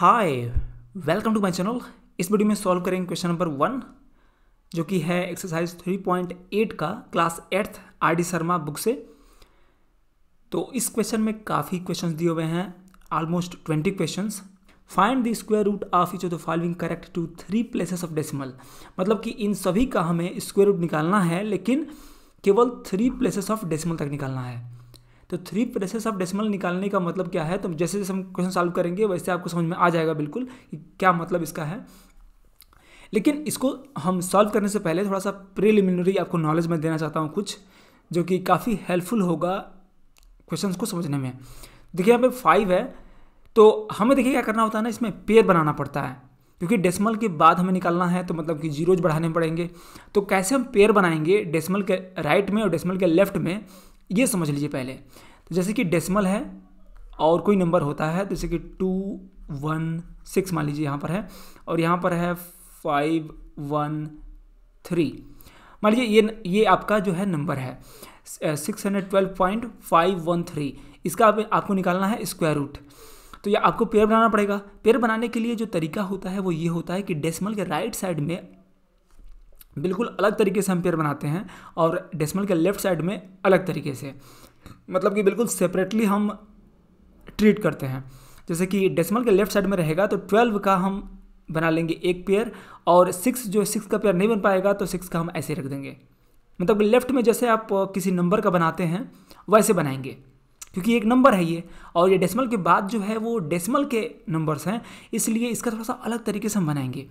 hi welcome to my channel इस video में solve करेंगे क्वेश्चन नंबर वन जो कि है एक्सरसाइज 3.8 का class eighth R D Sharma book से तो इस क्वेश्चन में काफ़ी क्वेश्चंस दिए हुए हैं almost 20 questions find the square root of each of the following correct to three places of decimal मतलब कि इन सभी का हमें स्क्वायर रूट निकालना है लेकिन केवल थ्री प्लेसेस ऑफ डेसिमल तक निकालना है तो थ्री प्लेसेस ऑफ डेसिमल निकालने का मतलब क्या है तो जैसे जैसे हम क्वेश्चन सॉल्व करेंगे वैसे आपको समझ में आ जाएगा बिल्कुल कि क्या मतलब इसका है लेकिन इसको हम सॉल्व करने से पहले थोड़ा सा प्रिलिमिनरी आपको नॉलेज मैं देना चाहता हूँ कुछ जो कि काफ़ी हेल्पफुल होगा क्वेश्चन को समझने में देखिए यहाँ पे फाइव है तो हमें देखिए क्या करना होता है ना इसमें पेयर बनाना पड़ता है क्योंकि डेसिमल के बाद हमें निकालना है तो मतलब कि जीरोज बढ़ाने पड़ेंगे तो कैसे हम पेयर बनाएंगे डेसिमल के राइट में और डेसिमल के लेफ्ट में ये समझ लीजिए पहले तो जैसे कि डेसिमल है और कोई नंबर होता है तो जैसे कि टू वन सिक्स मान लीजिए यहाँ पर है और यहाँ पर है फाइव वन थ्री मान लीजिए ये ये आपका जो है नंबर है six hundred twelve point five one three इसका आप, आपको निकालना है स्क्वायर रूट तो ये आपको पेयर बनाना पड़ेगा पेयर बनाने के लिए जो तरीका होता है वो ये होता है कि डेसिमल के राइट साइड में बिल्कुल अलग तरीके से हम पेयर बनाते हैं और डेसिमल के लेफ्ट साइड में अलग तरीके से मतलब कि बिल्कुल सेपरेटली हम ट्रीट करते हैं जैसे कि डेसिमल के लेफ्ट साइड में रहेगा तो ट्वेल्व का हम बना लेंगे एक पेयर और सिक्स जो सिक्स का पेयर नहीं बन पाएगा तो सिक्स का हम ऐसे रख देंगे मतलब लेफ्ट में जैसे आप किसी नंबर का बनाते हैं वैसे बनाएंगे क्योंकि एक नंबर है ये और ये डेसिमल के बाद जो है वो डेसिमल के नंबर्स हैं इसलिए इसका थोड़ा सा अलग तरीके से हम बनाएंगे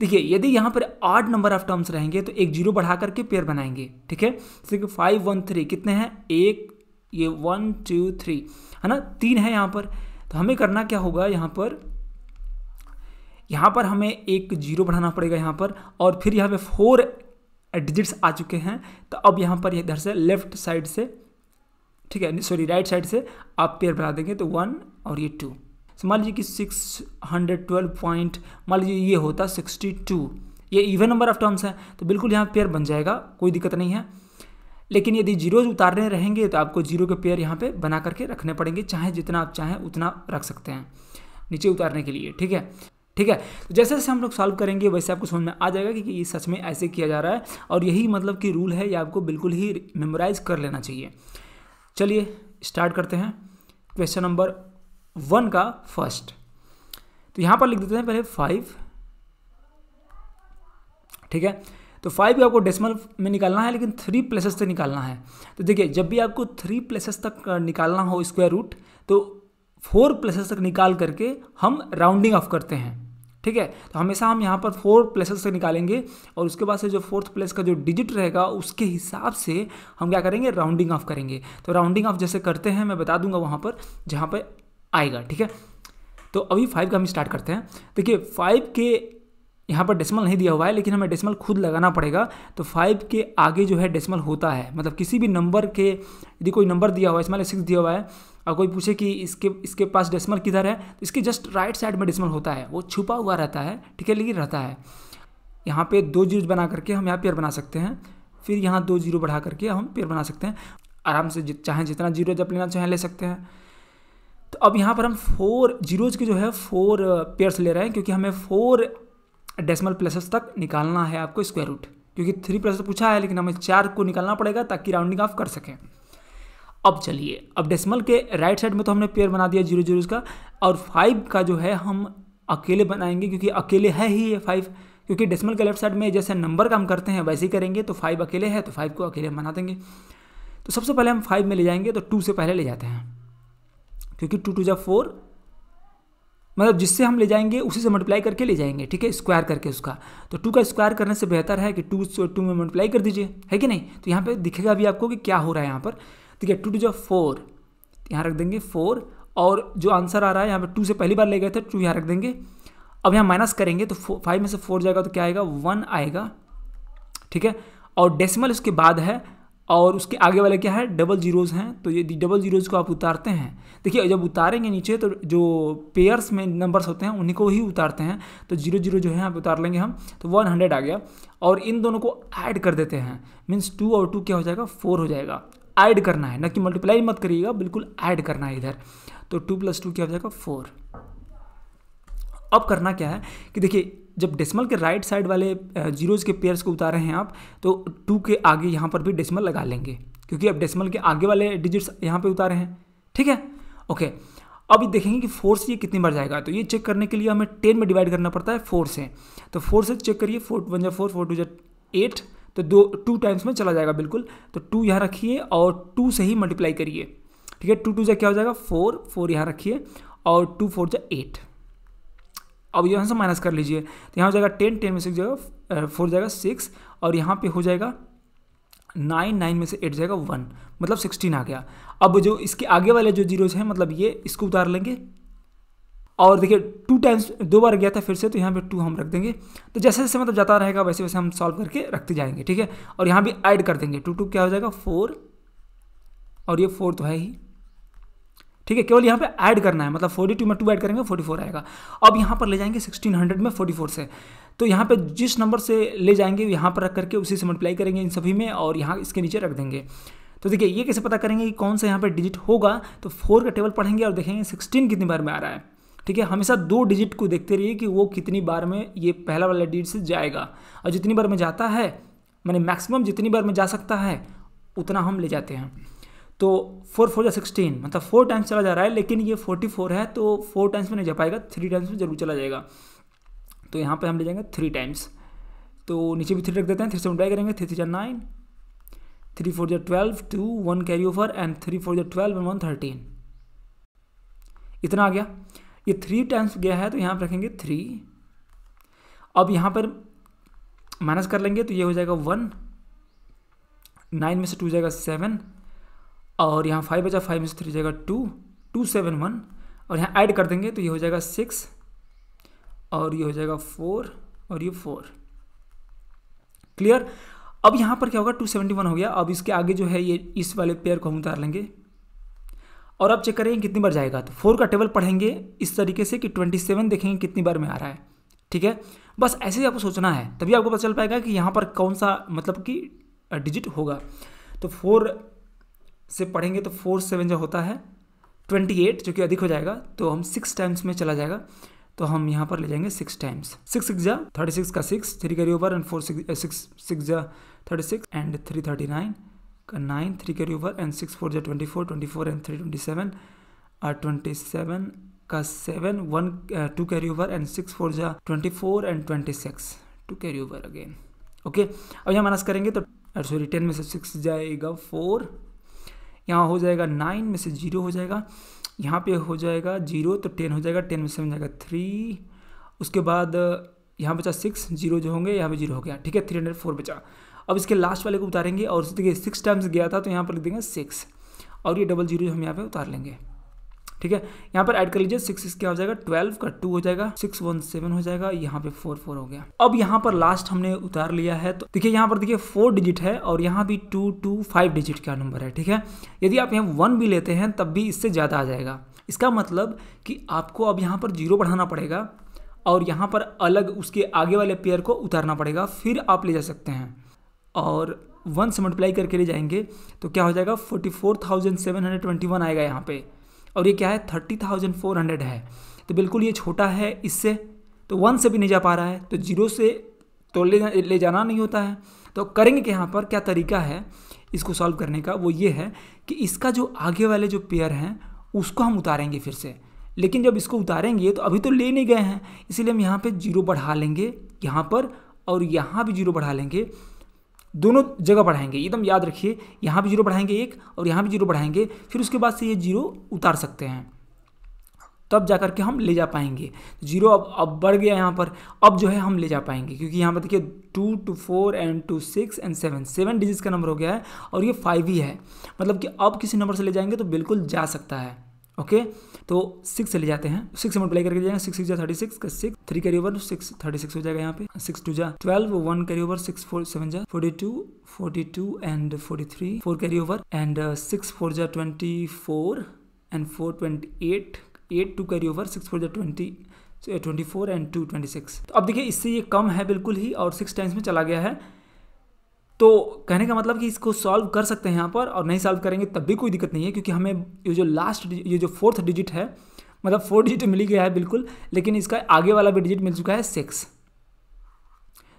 देखिए यदि यहाँ पर आठ नंबर ऑफ टर्म्स रहेंगे तो एक जीरो बढ़ा करके पेयर बनाएंगे ठीक है जैसे कि फाइव वन थ्री कितने हैं एक ये वन टू थ्री है ना तीन है यहाँ पर तो हमें करना क्या होगा यहाँ पर यहाँ पर हमें एक जीरो बढ़ाना पड़ेगा यहाँ पर और फिर यहाँ पे फोर डिजिट्स आ चुके हैं तो अब यहाँ पर इधर से लेफ्ट साइड से ठीक है सॉरी राइट साइड से आप पेयर बना देंगे तो वन और ये टू so, मान लीजिए कि सिक्स हंड्रेड ट्वेल्व पॉइंट मान लीजिए ये होता सिक्सटी टू ये इवन नंबर ऑफ टर्म्स है तो बिल्कुल यहाँ पेयर बन जाएगा कोई दिक्कत नहीं है लेकिन यदि जीरोज उतारने रहेंगे तो आपको जीरो के पेयर यहाँ पे बना करके रखने पड़ेंगे चाहे जितना आप चाहें उतना रख सकते हैं नीचे उतारने के लिए ठीक है ठीक है तो जैसे जैसे हम लोग सॉल्व करेंगे वैसे आपको समझ में आ जाएगा कि, ये सच में ऐसे किया जा रहा है और यही मतलब कि रूल है ये आपको बिल्कुल ही मेमोराइज कर लेना चाहिए चलिए स्टार्ट करते हैं क्वेश्चन नंबर वन का फर्स्ट तो यहाँ पर लिख देते हैं पहले फाइव ठीक है तो फाइव भी आपको डेसिमल में निकालना है लेकिन थ्री प्लेसेस से निकालना है तो देखिए जब भी आपको थ्री प्लेसेस तक निकालना हो स्क्वायर रूट तो फोर प्लेसेस तक निकाल करके हम राउंडिंग ऑफ करते हैं ठीक है तो हमेशा हम यहाँ पर फोर प्लेसेस से निकालेंगे और उसके बाद से जो फोर्थ प्लेस का जो डिजिट रहेगा उसके हिसाब से हम क्या करेंगे राउंडिंग ऑफ करेंगे तो राउंडिंग ऑफ जैसे करते हैं मैं बता दूंगा वहाँ पर जहाँ पर आएगा ठीक है तो अभी फाइव का हम स्टार्ट करते हैं देखिए फाइव के यहाँ पर डेसिमल नहीं दिया हुआ है लेकिन हमें डेसिमल खुद लगाना पड़ेगा तो फाइव के आगे जो है डेसिमल होता है मतलब किसी भी नंबर के यदि कोई नंबर दिया हुआ है इसमें सिक्स दिया हुआ है और कोई पूछे कि इसके इसके पास डेसिमल किधर है तो इसके जस्ट राइट साइड में डेसिमल होता है वो छुपा हुआ रहता है ठीक है लेकिन रहता है यहाँ पे दो जीरो बना करके हम यहाँ पेयर बना सकते हैं फिर यहाँ दो जीरो बढ़ा करके हम पेयर बना सकते हैं आराम से चाहे जितना जीरो जब लेना चाहें ले सकते हैं तो अब यहाँ पर हम फोर जीरोज के जो है फोर पेयर्स uh, ले रहे हैं क्योंकि हमें फोर डेसिमल प्लेसेस तक निकालना है आपको स्क्वायर रूट क्योंकि थ्री प्लेसेस तो पूछा है लेकिन हमें चार को निकालना पड़ेगा ताकि राउंडिंग ऑफ कर सकें अब चलिए अब डेसिमल के राइट साइड में तो हमने पेयर बना दिया जीरो जीरो का और फाइव का जो है हम अकेले बनाएंगे क्योंकि अकेले है ही ये फाइव क्योंकि डेसिमल के लेफ्ट साइड में जैसे नंबर का हम करते हैं वैसे ही करेंगे तो फाइव अकेले है तो फाइव को अकेले बना देंगे तो सबसे पहले हम फाइव में ले जाएंगे तो टू से पहले ले जाते हैं क्योंकि टू टू जब फोर मतलब जिससे हम ले जाएंगे उसी से मल्टीप्लाई करके ले जाएंगे ठीक है स्क्वायर करके उसका तो टू का स्क्वायर करने से बेहतर है कि टू से टू में मल्टीप्लाई कर दीजिए है कि नहीं तो यहाँ पे दिखेगा अभी आपको कि क्या हो रहा है यहाँ पर ठीक है टू टू जो फोर यहाँ रख देंगे फोर और जो आंसर आ रहा है यहाँ पर टू से पहली बार ले गए थे टू यहाँ रख देंगे अब यहाँ माइनस करेंगे तो फाइव में से फोर जाएगा तो क्या आएगा वन आएगा ठीक है और डेसिमल उसके बाद है और उसके आगे वाले क्या है डबल जीरोज़ हैं तो यदि डबल जीरोज़ को आप उतारते हैं देखिए जब उतारेंगे नीचे तो जो पेयर्स में नंबर्स होते हैं उन्हीं को ही उतारते हैं तो जीरो जीरो जो है आप उतार लेंगे हम तो वन हंड्रेड आ गया और इन दोनों को ऐड कर देते हैं मीन्स टू और टू क्या हो जाएगा फोर हो जाएगा ऐड करना है ना कि मल्टीप्लाई मत करिएगा बिल्कुल ऐड करना है इधर तो टू प्लस टू क्या हो जाएगा फोर अब करना क्या है कि देखिए जब डेसिमल के राइट साइड वाले जीरोज़ के पेयर्स को उतार रहे हैं आप तो टू के आगे यहाँ पर भी डेसिमल लगा लेंगे क्योंकि अब डेसिमल के आगे वाले डिजिट्स यहाँ पे उतारे हैं ठीक है ओके अब ये देखेंगे कि फोर से ये कितनी बार जाएगा तो ये चेक करने के लिए हमें टेन में डिवाइड करना पड़ता है फोर से तो फोर से चेक करिए फोर वन जै फोर फोर टू जै एट तो दो टू टाइम्स में चला जाएगा बिल्कुल तो टू यहाँ रखिए और टू से ही मल्टीप्लाई करिए ठीक है टू टू जै क्या हो जाएगा फोर फोर यहाँ रखिए और टू फोर जै एट अब यहाँ से माइनस कर लीजिए तो यहाँ हो जाएगा टेन टेन में से जाएगा फोर जाएगा सिक्स और यहाँ पे हो जाएगा नाइन नाइन में से एट जाएगा वन मतलब सिक्सटीन आ गया अब जो इसके आगे वाले जो जीरोज हैं मतलब ये इसको उतार लेंगे और देखिए टू टाइम्स दो बार गया था फिर से तो यहाँ पे टू हम रख देंगे तो जैसे जैसे मतलब जाता रहेगा वैसे वैसे हम सॉल्व करके रखते जाएंगे ठीक है और यहाँ भी ऐड कर देंगे टू टू क्या हो जाएगा फोर और ये फोर तो है ही ठीक है केवल यहाँ पे ऐड करना है मतलब 42 में टू ऐड करेंगे 44 आएगा अब यहाँ पर ले जाएंगे 1600 में 44 से तो यहाँ पे जिस नंबर से ले जाएंगे यहाँ पर रख करके उसी से मल्टीप्लाई करेंगे इन सभी में और यहाँ इसके नीचे रख देंगे तो देखिए ये कैसे पता करेंगे कि कौन सा यहाँ पर डिजिट होगा तो फोर का टेबल पढ़ेंगे और देखेंगे सिक्सटीन कितनी बार में आ रहा है ठीक है हमेशा दो डिजिट को देखते रहिए कि वो कितनी बार में ये पहला वाला डिजिट से जाएगा और जितनी बार में जाता है मैंने मैक्सिमम जितनी बार में जा सकता है उतना हम ले जाते हैं तो फोर फोर या सिक्सटीन मतलब फोर टाइम्स चला जा रहा है लेकिन ये फोर्टी फोर है तो फोर टाइम्स में नहीं जा पाएगा थ्री टाइम्स में जरूर चला जाएगा तो यहाँ पे हम ले जाएंगे थ्री टाइम्स तो नीचे भी थ्री रख देते हैं थ्री से मल्टीप्लाई करेंगे थ्री थ्री जा नाइन थ्री फोर जा twelve two one carry over and three four जा ट्वेल्व एंड वन थर्टीन इतना आ गया ये थ्री टाइम्स गया है तो यहाँ पर रखेंगे थ्री अब यहाँ पर माइनस कर लेंगे तो ये हो जाएगा वन नाइन में से टू जाएगा सेवन और यहाँ फाइव बचा फाइव में से थ्री जाएगा टू टू सेवन वन और यहाँ ऐड कर देंगे तो ये हो जाएगा सिक्स और ये हो जाएगा फोर और ये फोर क्लियर अब यहाँ पर क्या होगा टू सेवेंटी वन हो गया अब इसके आगे जो है ये इस वाले पेयर को हम उतार लेंगे और अब चेक करेंगे कितनी बार जाएगा तो फोर का टेबल पढ़ेंगे इस तरीके से कि ट्वेंटी सेवन देखेंगे कितनी बार में आ रहा है ठीक है बस ऐसे ही आपको सोचना है तभी आपको पता चल पाएगा कि यहाँ पर कौन सा मतलब कि डिजिट होगा तो फोर से पढ़ेंगे तो फोर सेवन जो होता है ट्वेंटी एट जो कि अधिक हो जाएगा तो हम सिक्स टाइम्स में चला जाएगा तो हम यहाँ पर ले जाएंगे सिक्स टाइम्स सिक्स सिक्स जा थर्टी सिक्स का six three carry over and four six six six जा thirty six and three thirty nine का nine three carry over and six four जा twenty four twenty four and three twenty seven और twenty seven का seven one two carry over and six four जा twenty four and twenty six two carry over again okay अब यहाँ minus करेंगे तो sorry uh, ten में से six जाएगा फोर यहाँ हो जाएगा नाइन में से जीरो हो जाएगा यहाँ पे हो जाएगा जीरो तो टेन हो जाएगा टेन में सेवन जाएगा थ्री उसके बाद यहाँ बचा सिक्स जीरो जो होंगे यहाँ पे जीरो हो गया ठीक है थ्री हंड्रेड फोर बचा अब इसके लास्ट वाले को उतारेंगे और देखिए सिक्स टाइम्स गया था तो यहाँ पर लिख देंगे सिक्स और ये डबल जीरो हम यहाँ पर उतार लेंगे ठीक है यहाँ पर ऐड कर लीजिए सिक्स सिक्स क्या हो जाएगा ट्वेल्व का टू हो जाएगा सिक्स वन सेवन हो जाएगा यहाँ पे फोर फोर हो गया अब यहाँ पर लास्ट हमने उतार लिया है तो देखिए यहाँ पर देखिए फोर डिजिट है और यहाँ भी टू टू फाइव डिजिट का नंबर है ठीक है यदि आप यहाँ वन भी लेते हैं तब भी इससे ज़्यादा आ जाएगा इसका मतलब कि आपको अब यहाँ पर जीरो बढ़ाना पड़ेगा और यहाँ पर अलग उसके आगे वाले पेयर को उतारना पड़ेगा फिर आप ले जा सकते हैं और वन से मल्टीप्लाई करके ले जाएंगे तो क्या हो जाएगा forty four thousand seven hundred twenty one आएगा यहाँ पे और ये क्या है थर्टी थाउजेंड फोर हंड्रेड है तो बिल्कुल ये छोटा है इससे तो वन से भी नहीं जा पा रहा है तो जीरो से तो ले ले जाना नहीं होता है तो करेंगे कि यहाँ पर क्या तरीका है इसको सॉल्व करने का वो ये है कि इसका जो आगे वाले जो पेयर हैं उसको हम उतारेंगे फिर से लेकिन जब इसको उतारेंगे तो अभी तो ले नहीं गए हैं इसीलिए हम यहाँ पर जीरो बढ़ा लेंगे यहाँ पर और यहाँ भी जीरो बढ़ा लेंगे दोनों जगह बढ़ाएंगे एकदम तो याद रखिए यहाँ भी जीरो बढ़ाएंगे एक और यहाँ भी जीरो बढ़ाएंगे फिर उसके बाद से ये जीरो उतार सकते हैं तब जा करके हम ले जा पाएंगे जीरो अब अब बढ़ गया यहाँ पर अब जो है हम ले जा पाएंगे क्योंकि यहाँ पर देखिए two two four and two six and seven seven digit का नंबर हो गया है और ये फाइव ही है मतलब कि अब किसी नंबर से ले जाएंगे तो बिल्कुल जा सकता है ओके तो सिक्स चले जाते हैं सिक्स मल्टीप्लाई करके जाएंगे सिक्स सिक्स जा thirty six six three carry over six thirty six हो जाएगा यहाँ पे सिक्स टू जा twelve one carry over six four seven जा forty two forty two and forty three four carry over and six four जा twenty four and four twenty eight eight two carry over six four जा twenty twenty four and two twenty six तो अब देखिए इससे ये कम है बिल्कुल ही और सिक्स टाइम्स में चला गया है तो कहने का मतलब कि इसको सॉल्व कर सकते हैं यहाँ पर और नहीं सॉल्व करेंगे तब भी कोई दिक्कत नहीं है क्योंकि हमें ये जो लास्ट ये जो फोर्थ डिजिट है मतलब फोर डिजिट मिल गया है बिल्कुल लेकिन इसका आगे वाला भी डिजिट मिल चुका है सिक्स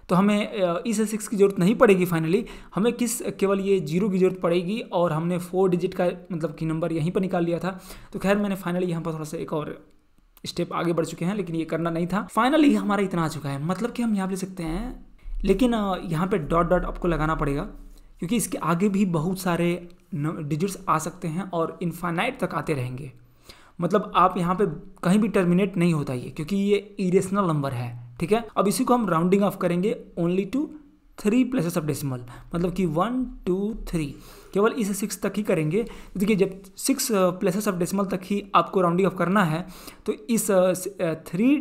तो हमें इस सिक्स की ज़रूरत नहीं पड़ेगी फाइनली हमें किस केवल ये जीरो की ज़रूरत पड़ेगी और हमने फोर डिजिट का मतलब कि नंबर यहीं पर निकाल लिया था तो खैर मैंने फाइनली यहाँ पर थोड़ा सा एक और स्टेप आगे बढ़ चुके हैं लेकिन ये करना नहीं था फाइनली हमारा इतना आ चुका है मतलब कि हम यहाँ ले सकते हैं लेकिन यहाँ पे डॉट डॉट आपको लगाना पड़ेगा क्योंकि इसके आगे भी बहुत सारे डिजिट्स आ सकते हैं और इन्फाइनाइट तक आते रहेंगे मतलब आप यहाँ पे कहीं भी टर्मिनेट नहीं होता ये क्योंकि ये इरेशनल नंबर है ठीक है अब इसी को हम राउंडिंग ऑफ करेंगे only two three places of decimal मतलब कि वन टू थ्री केवल इसे सिक्स तक ही करेंगे देखिए जब सिक्स प्लेसेस ऑफ डेसिमल तक ही आपको राउंडिंग ऑफ करना है तो इस थ्री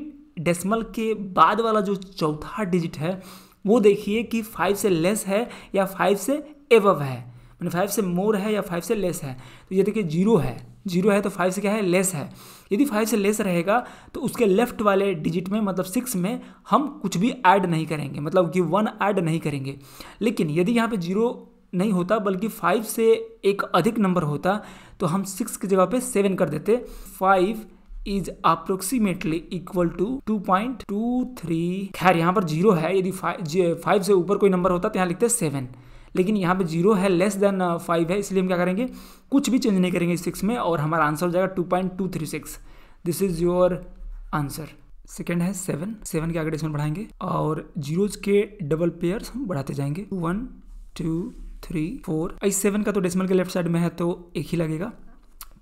डेसिमल के बाद वाला जो चौथा डिजिट है वो देखिए कि फाइव से लेस है या फाइव से एवव है मैंने मतलब फाइव से मोर है या फाइव से लेस है तो ये देखिए जीरो है जीरो है तो फाइव से क्या है लेस है यदि फाइव से लेस रहेगा तो उसके लेफ्ट वाले डिजिट में मतलब सिक्स में हम कुछ भी ऐड नहीं करेंगे मतलब कि वन ऐड नहीं करेंगे लेकिन यदि यहाँ पे जीरो नहीं होता बल्कि फाइव से एक अधिक नंबर होता तो हम सिक्स की जगह पे सेवन कर देते five is approximately equal to two point two three खैर यहाँ पर जीरो है यदि फाइव से ऊपर कोई नंबर होता तो यहाँ लिखते सेवन लेकिन यहाँ पे जीरो है लेस देन फाइव है इसलिए हम क्या करेंगे कुछ भी चेंज नहीं करेंगे सिक्स में और हमारा आंसर हो जाएगा two point two three six this is your answer second है सेवन सेवन के आगे बढ़ाएंगे और जीरोज के डबल पेयर हम बढ़ाते जाएंगे वन टू थ्री फोर आई सेवन का तो डेसिमल के लेफ्ट साइड में है तो एक ही लगेगा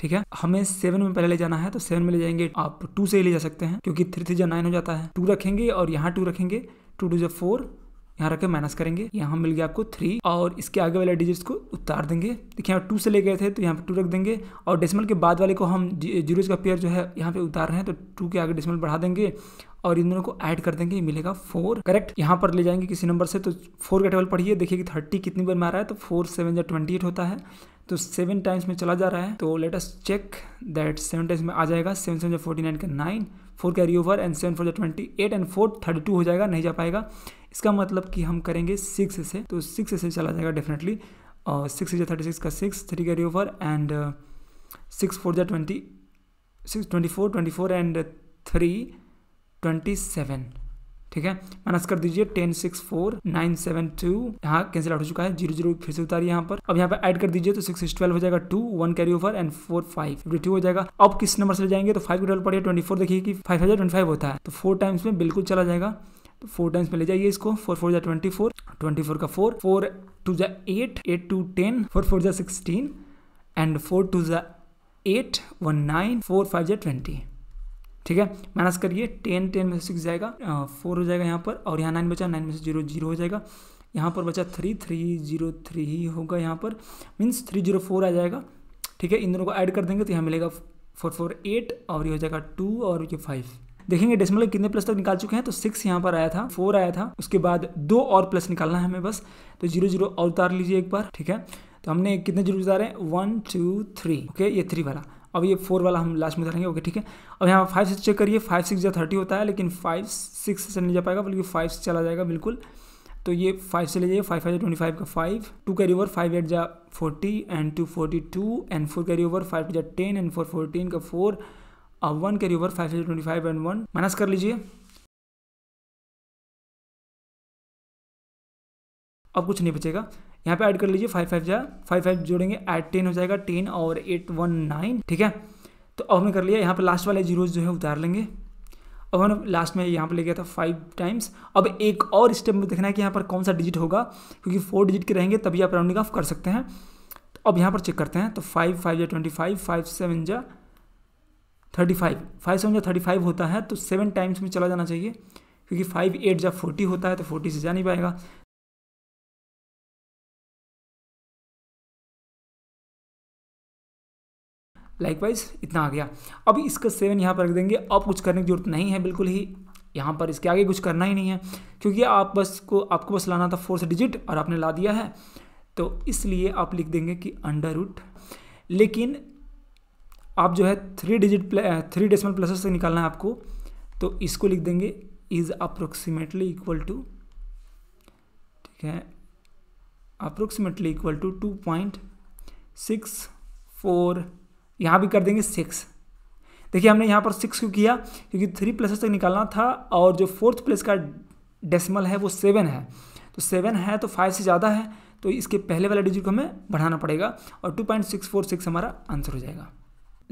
ठीक है हमें सेवन में पहले ले जाना है तो सेवन में ले जाएंगे आप टू से ही ले जा सकते हैं क्योंकि थ्री थ्री जो नाइन हो जाता है टू रखेंगे और यहाँ टू रखेंगे टू टू जो फोर यहाँ रखे माइनस करेंगे यहाँ मिल गया आपको थ्री और इसके आगे वाले डिजिट्स को उतार देंगे देखिए यहाँ टू से ले गए थे तो यहाँ पे टू रख देंगे और डेसिमल के बाद वाले को हम जीरोज का पेयर जो है यहाँ पे उतार रहे हैं तो टू के आगे डेसिमल बढ़ा देंगे और इन दोनों को ऐड कर देंगे मिलेगा फोर करेक्ट यहाँ पर ले जाएंगे किसी नंबर से तो फोर का टेबल पढ़िए देखिए कि थर्टी कितनी बार में आ रहा है तो फोर सेवन या ट्वेंटी एट होता है तो सेवन टाइम्स में चला जा रहा है तो let us check that seven times में आ जाएगा सेवन सेवन जो फोर्टी नाइन का nine four carry over and seven four जो twenty eight and four thirty two हो जाएगा नहीं जा पाएगा इसका मतलब कि हम करेंगे सिक्स से तो सिक्स से चला जाएगा डेफिनेटली और सिक्स जो थर्टी सिक्स का six three carry over and six four जो twenty six twenty four twenty four and three twenty seven ठीक है माइनस कर दीजिए ten six four nine seven two यहाँ कैंसिल आउट हो चुका है जीरो जीरो फिर से उतारिए यहाँ पर अब यहाँ पर ऐड कर दीजिए तो सिक्स सिक्स ट्वेल्व हो जाएगा two one carry over and four five fifty two हो जाएगा अब किस नंबर से जाएंगे तो फाइव की ट्वेल्व पड़िए ट्वेंटी फोर देखिए कि फाइव हजार ट्वेंटी फाइव होता है तो फोर टाइम्स में बिल्कुल चला जाएगा तो फोर टाइम्स में ले जाइए इसको फोर फोर जा ट्वेंटी फोर ट्वेंटी फोर का फोर फोर टू जा eight eight two ten four four जा सिक्सटीन एंड फोर टू जा eight one nine four five जा ट्वेंटी ठीक है माइनस करिए टेन टेन में से सिक्स जाएगा फोर हो जाएगा यहाँ पर और यहाँ नाइन बचा नाइन में से जीरो जीरो हो जाएगा यहाँ पर बचा थ्री थ्री जीरो थ्री ही होगा यहाँ पर मीन्स थ्री जीरो फोर आ जाएगा ठीक है इन दोनों को ऐड कर देंगे तो यहाँ मिलेगा फोर फोर एट और ये हो जाएगा टू और ये फाइव देखेंगे डेसिमल कितने प्लस तक निकाल चुके हैं तो सिक्स यहाँ पर आया था फोर आया था उसके बाद दो और प्लस निकालना है हमें बस तो जीरो जीरो और उतार लीजिए एक बार ठीक है तो हमने कितने जीरो उतारे वन टू थ्री ओके ये थ्री वाला अब ये फोर वाला हम लास्ट में धरेंगे ओके ठीक है अब यहाँ फाइव सिक्स चेक करिए फाइव सिक्स या थर्टी होता है लेकिन फाइव सिक्स से नहीं जा पाएगा बल्कि फाइव से चला जाएगा बिल्कुल तो ये फाइव से ले जाइए फाइव फाइव ट्वेंटी फाइव का five two carry over five eight जा forty and two forty two and four carry over five two जा टेन एंड फोर फोर्टीन का फोर अब वन कैरी ओवर फाइव से twenty five and one minus कर लीजिए अब कुछ नहीं बचेगा यहाँ पे ऐड कर लीजिए फाइव फाइव जा फाइव फाइव जोड़ेंगे एट टेन हो जाएगा टेन और एट वन नाइन ठीक है तो अब हमने कर लिया यहाँ पे लास्ट वाले जीरोज जो है उतार लेंगे अब हमने लास्ट में यहाँ पे ले गया था फाइव टाइम्स अब एक और स्टेप में देखना है कि यहाँ पर कौन सा डिजिट होगा क्योंकि फोर डिजिट के रहेंगे तभी आप राउंडिंग ऑफ कर सकते हैं तो अब यहाँ पर चेक करते हैं तो फाइव फाइव या ट्वेंटी फाइव फाइव सेवन जा थर्टी फाइव फाइव सेवन या थर्टी फाइव होता है तो सेवन टाइम्स में चला जाना चाहिए क्योंकि फाइव एट जब फोर्टी होता है तो फोर्टी से जा नहीं पाएगा लाइकवाइज इतना आ गया अब इसका सेवन यहाँ पर रख देंगे अब कुछ करने की जरूरत नहीं है बिल्कुल ही यहाँ पर इसके आगे कुछ करना ही नहीं है क्योंकि आप बस को आपको बस लाना था फोर्थ डिजिट और आपने ला दिया है तो इसलिए आप लिख देंगे कि अंडर रूट लेकिन आप जो है three digit three decimal plus से निकालना है आपको तो इसको लिख देंगे इज़ अप्रोक्सीमेटली इक्वल टू ठीक है approximately equal to two point six four यहाँ भी कर देंगे सिक्स देखिए हमने यहाँ पर सिक्स क्यों किया क्योंकि थ्री प्लेसेस तक निकालना था और जो फोर्थ प्लेस का डेसिमल है वो सेवन है तो सेवन है तो फाइव से ज़्यादा है तो इसके पहले वाले डिजिट को हमें बढ़ाना पड़ेगा और two point six four six हमारा आंसर हो जाएगा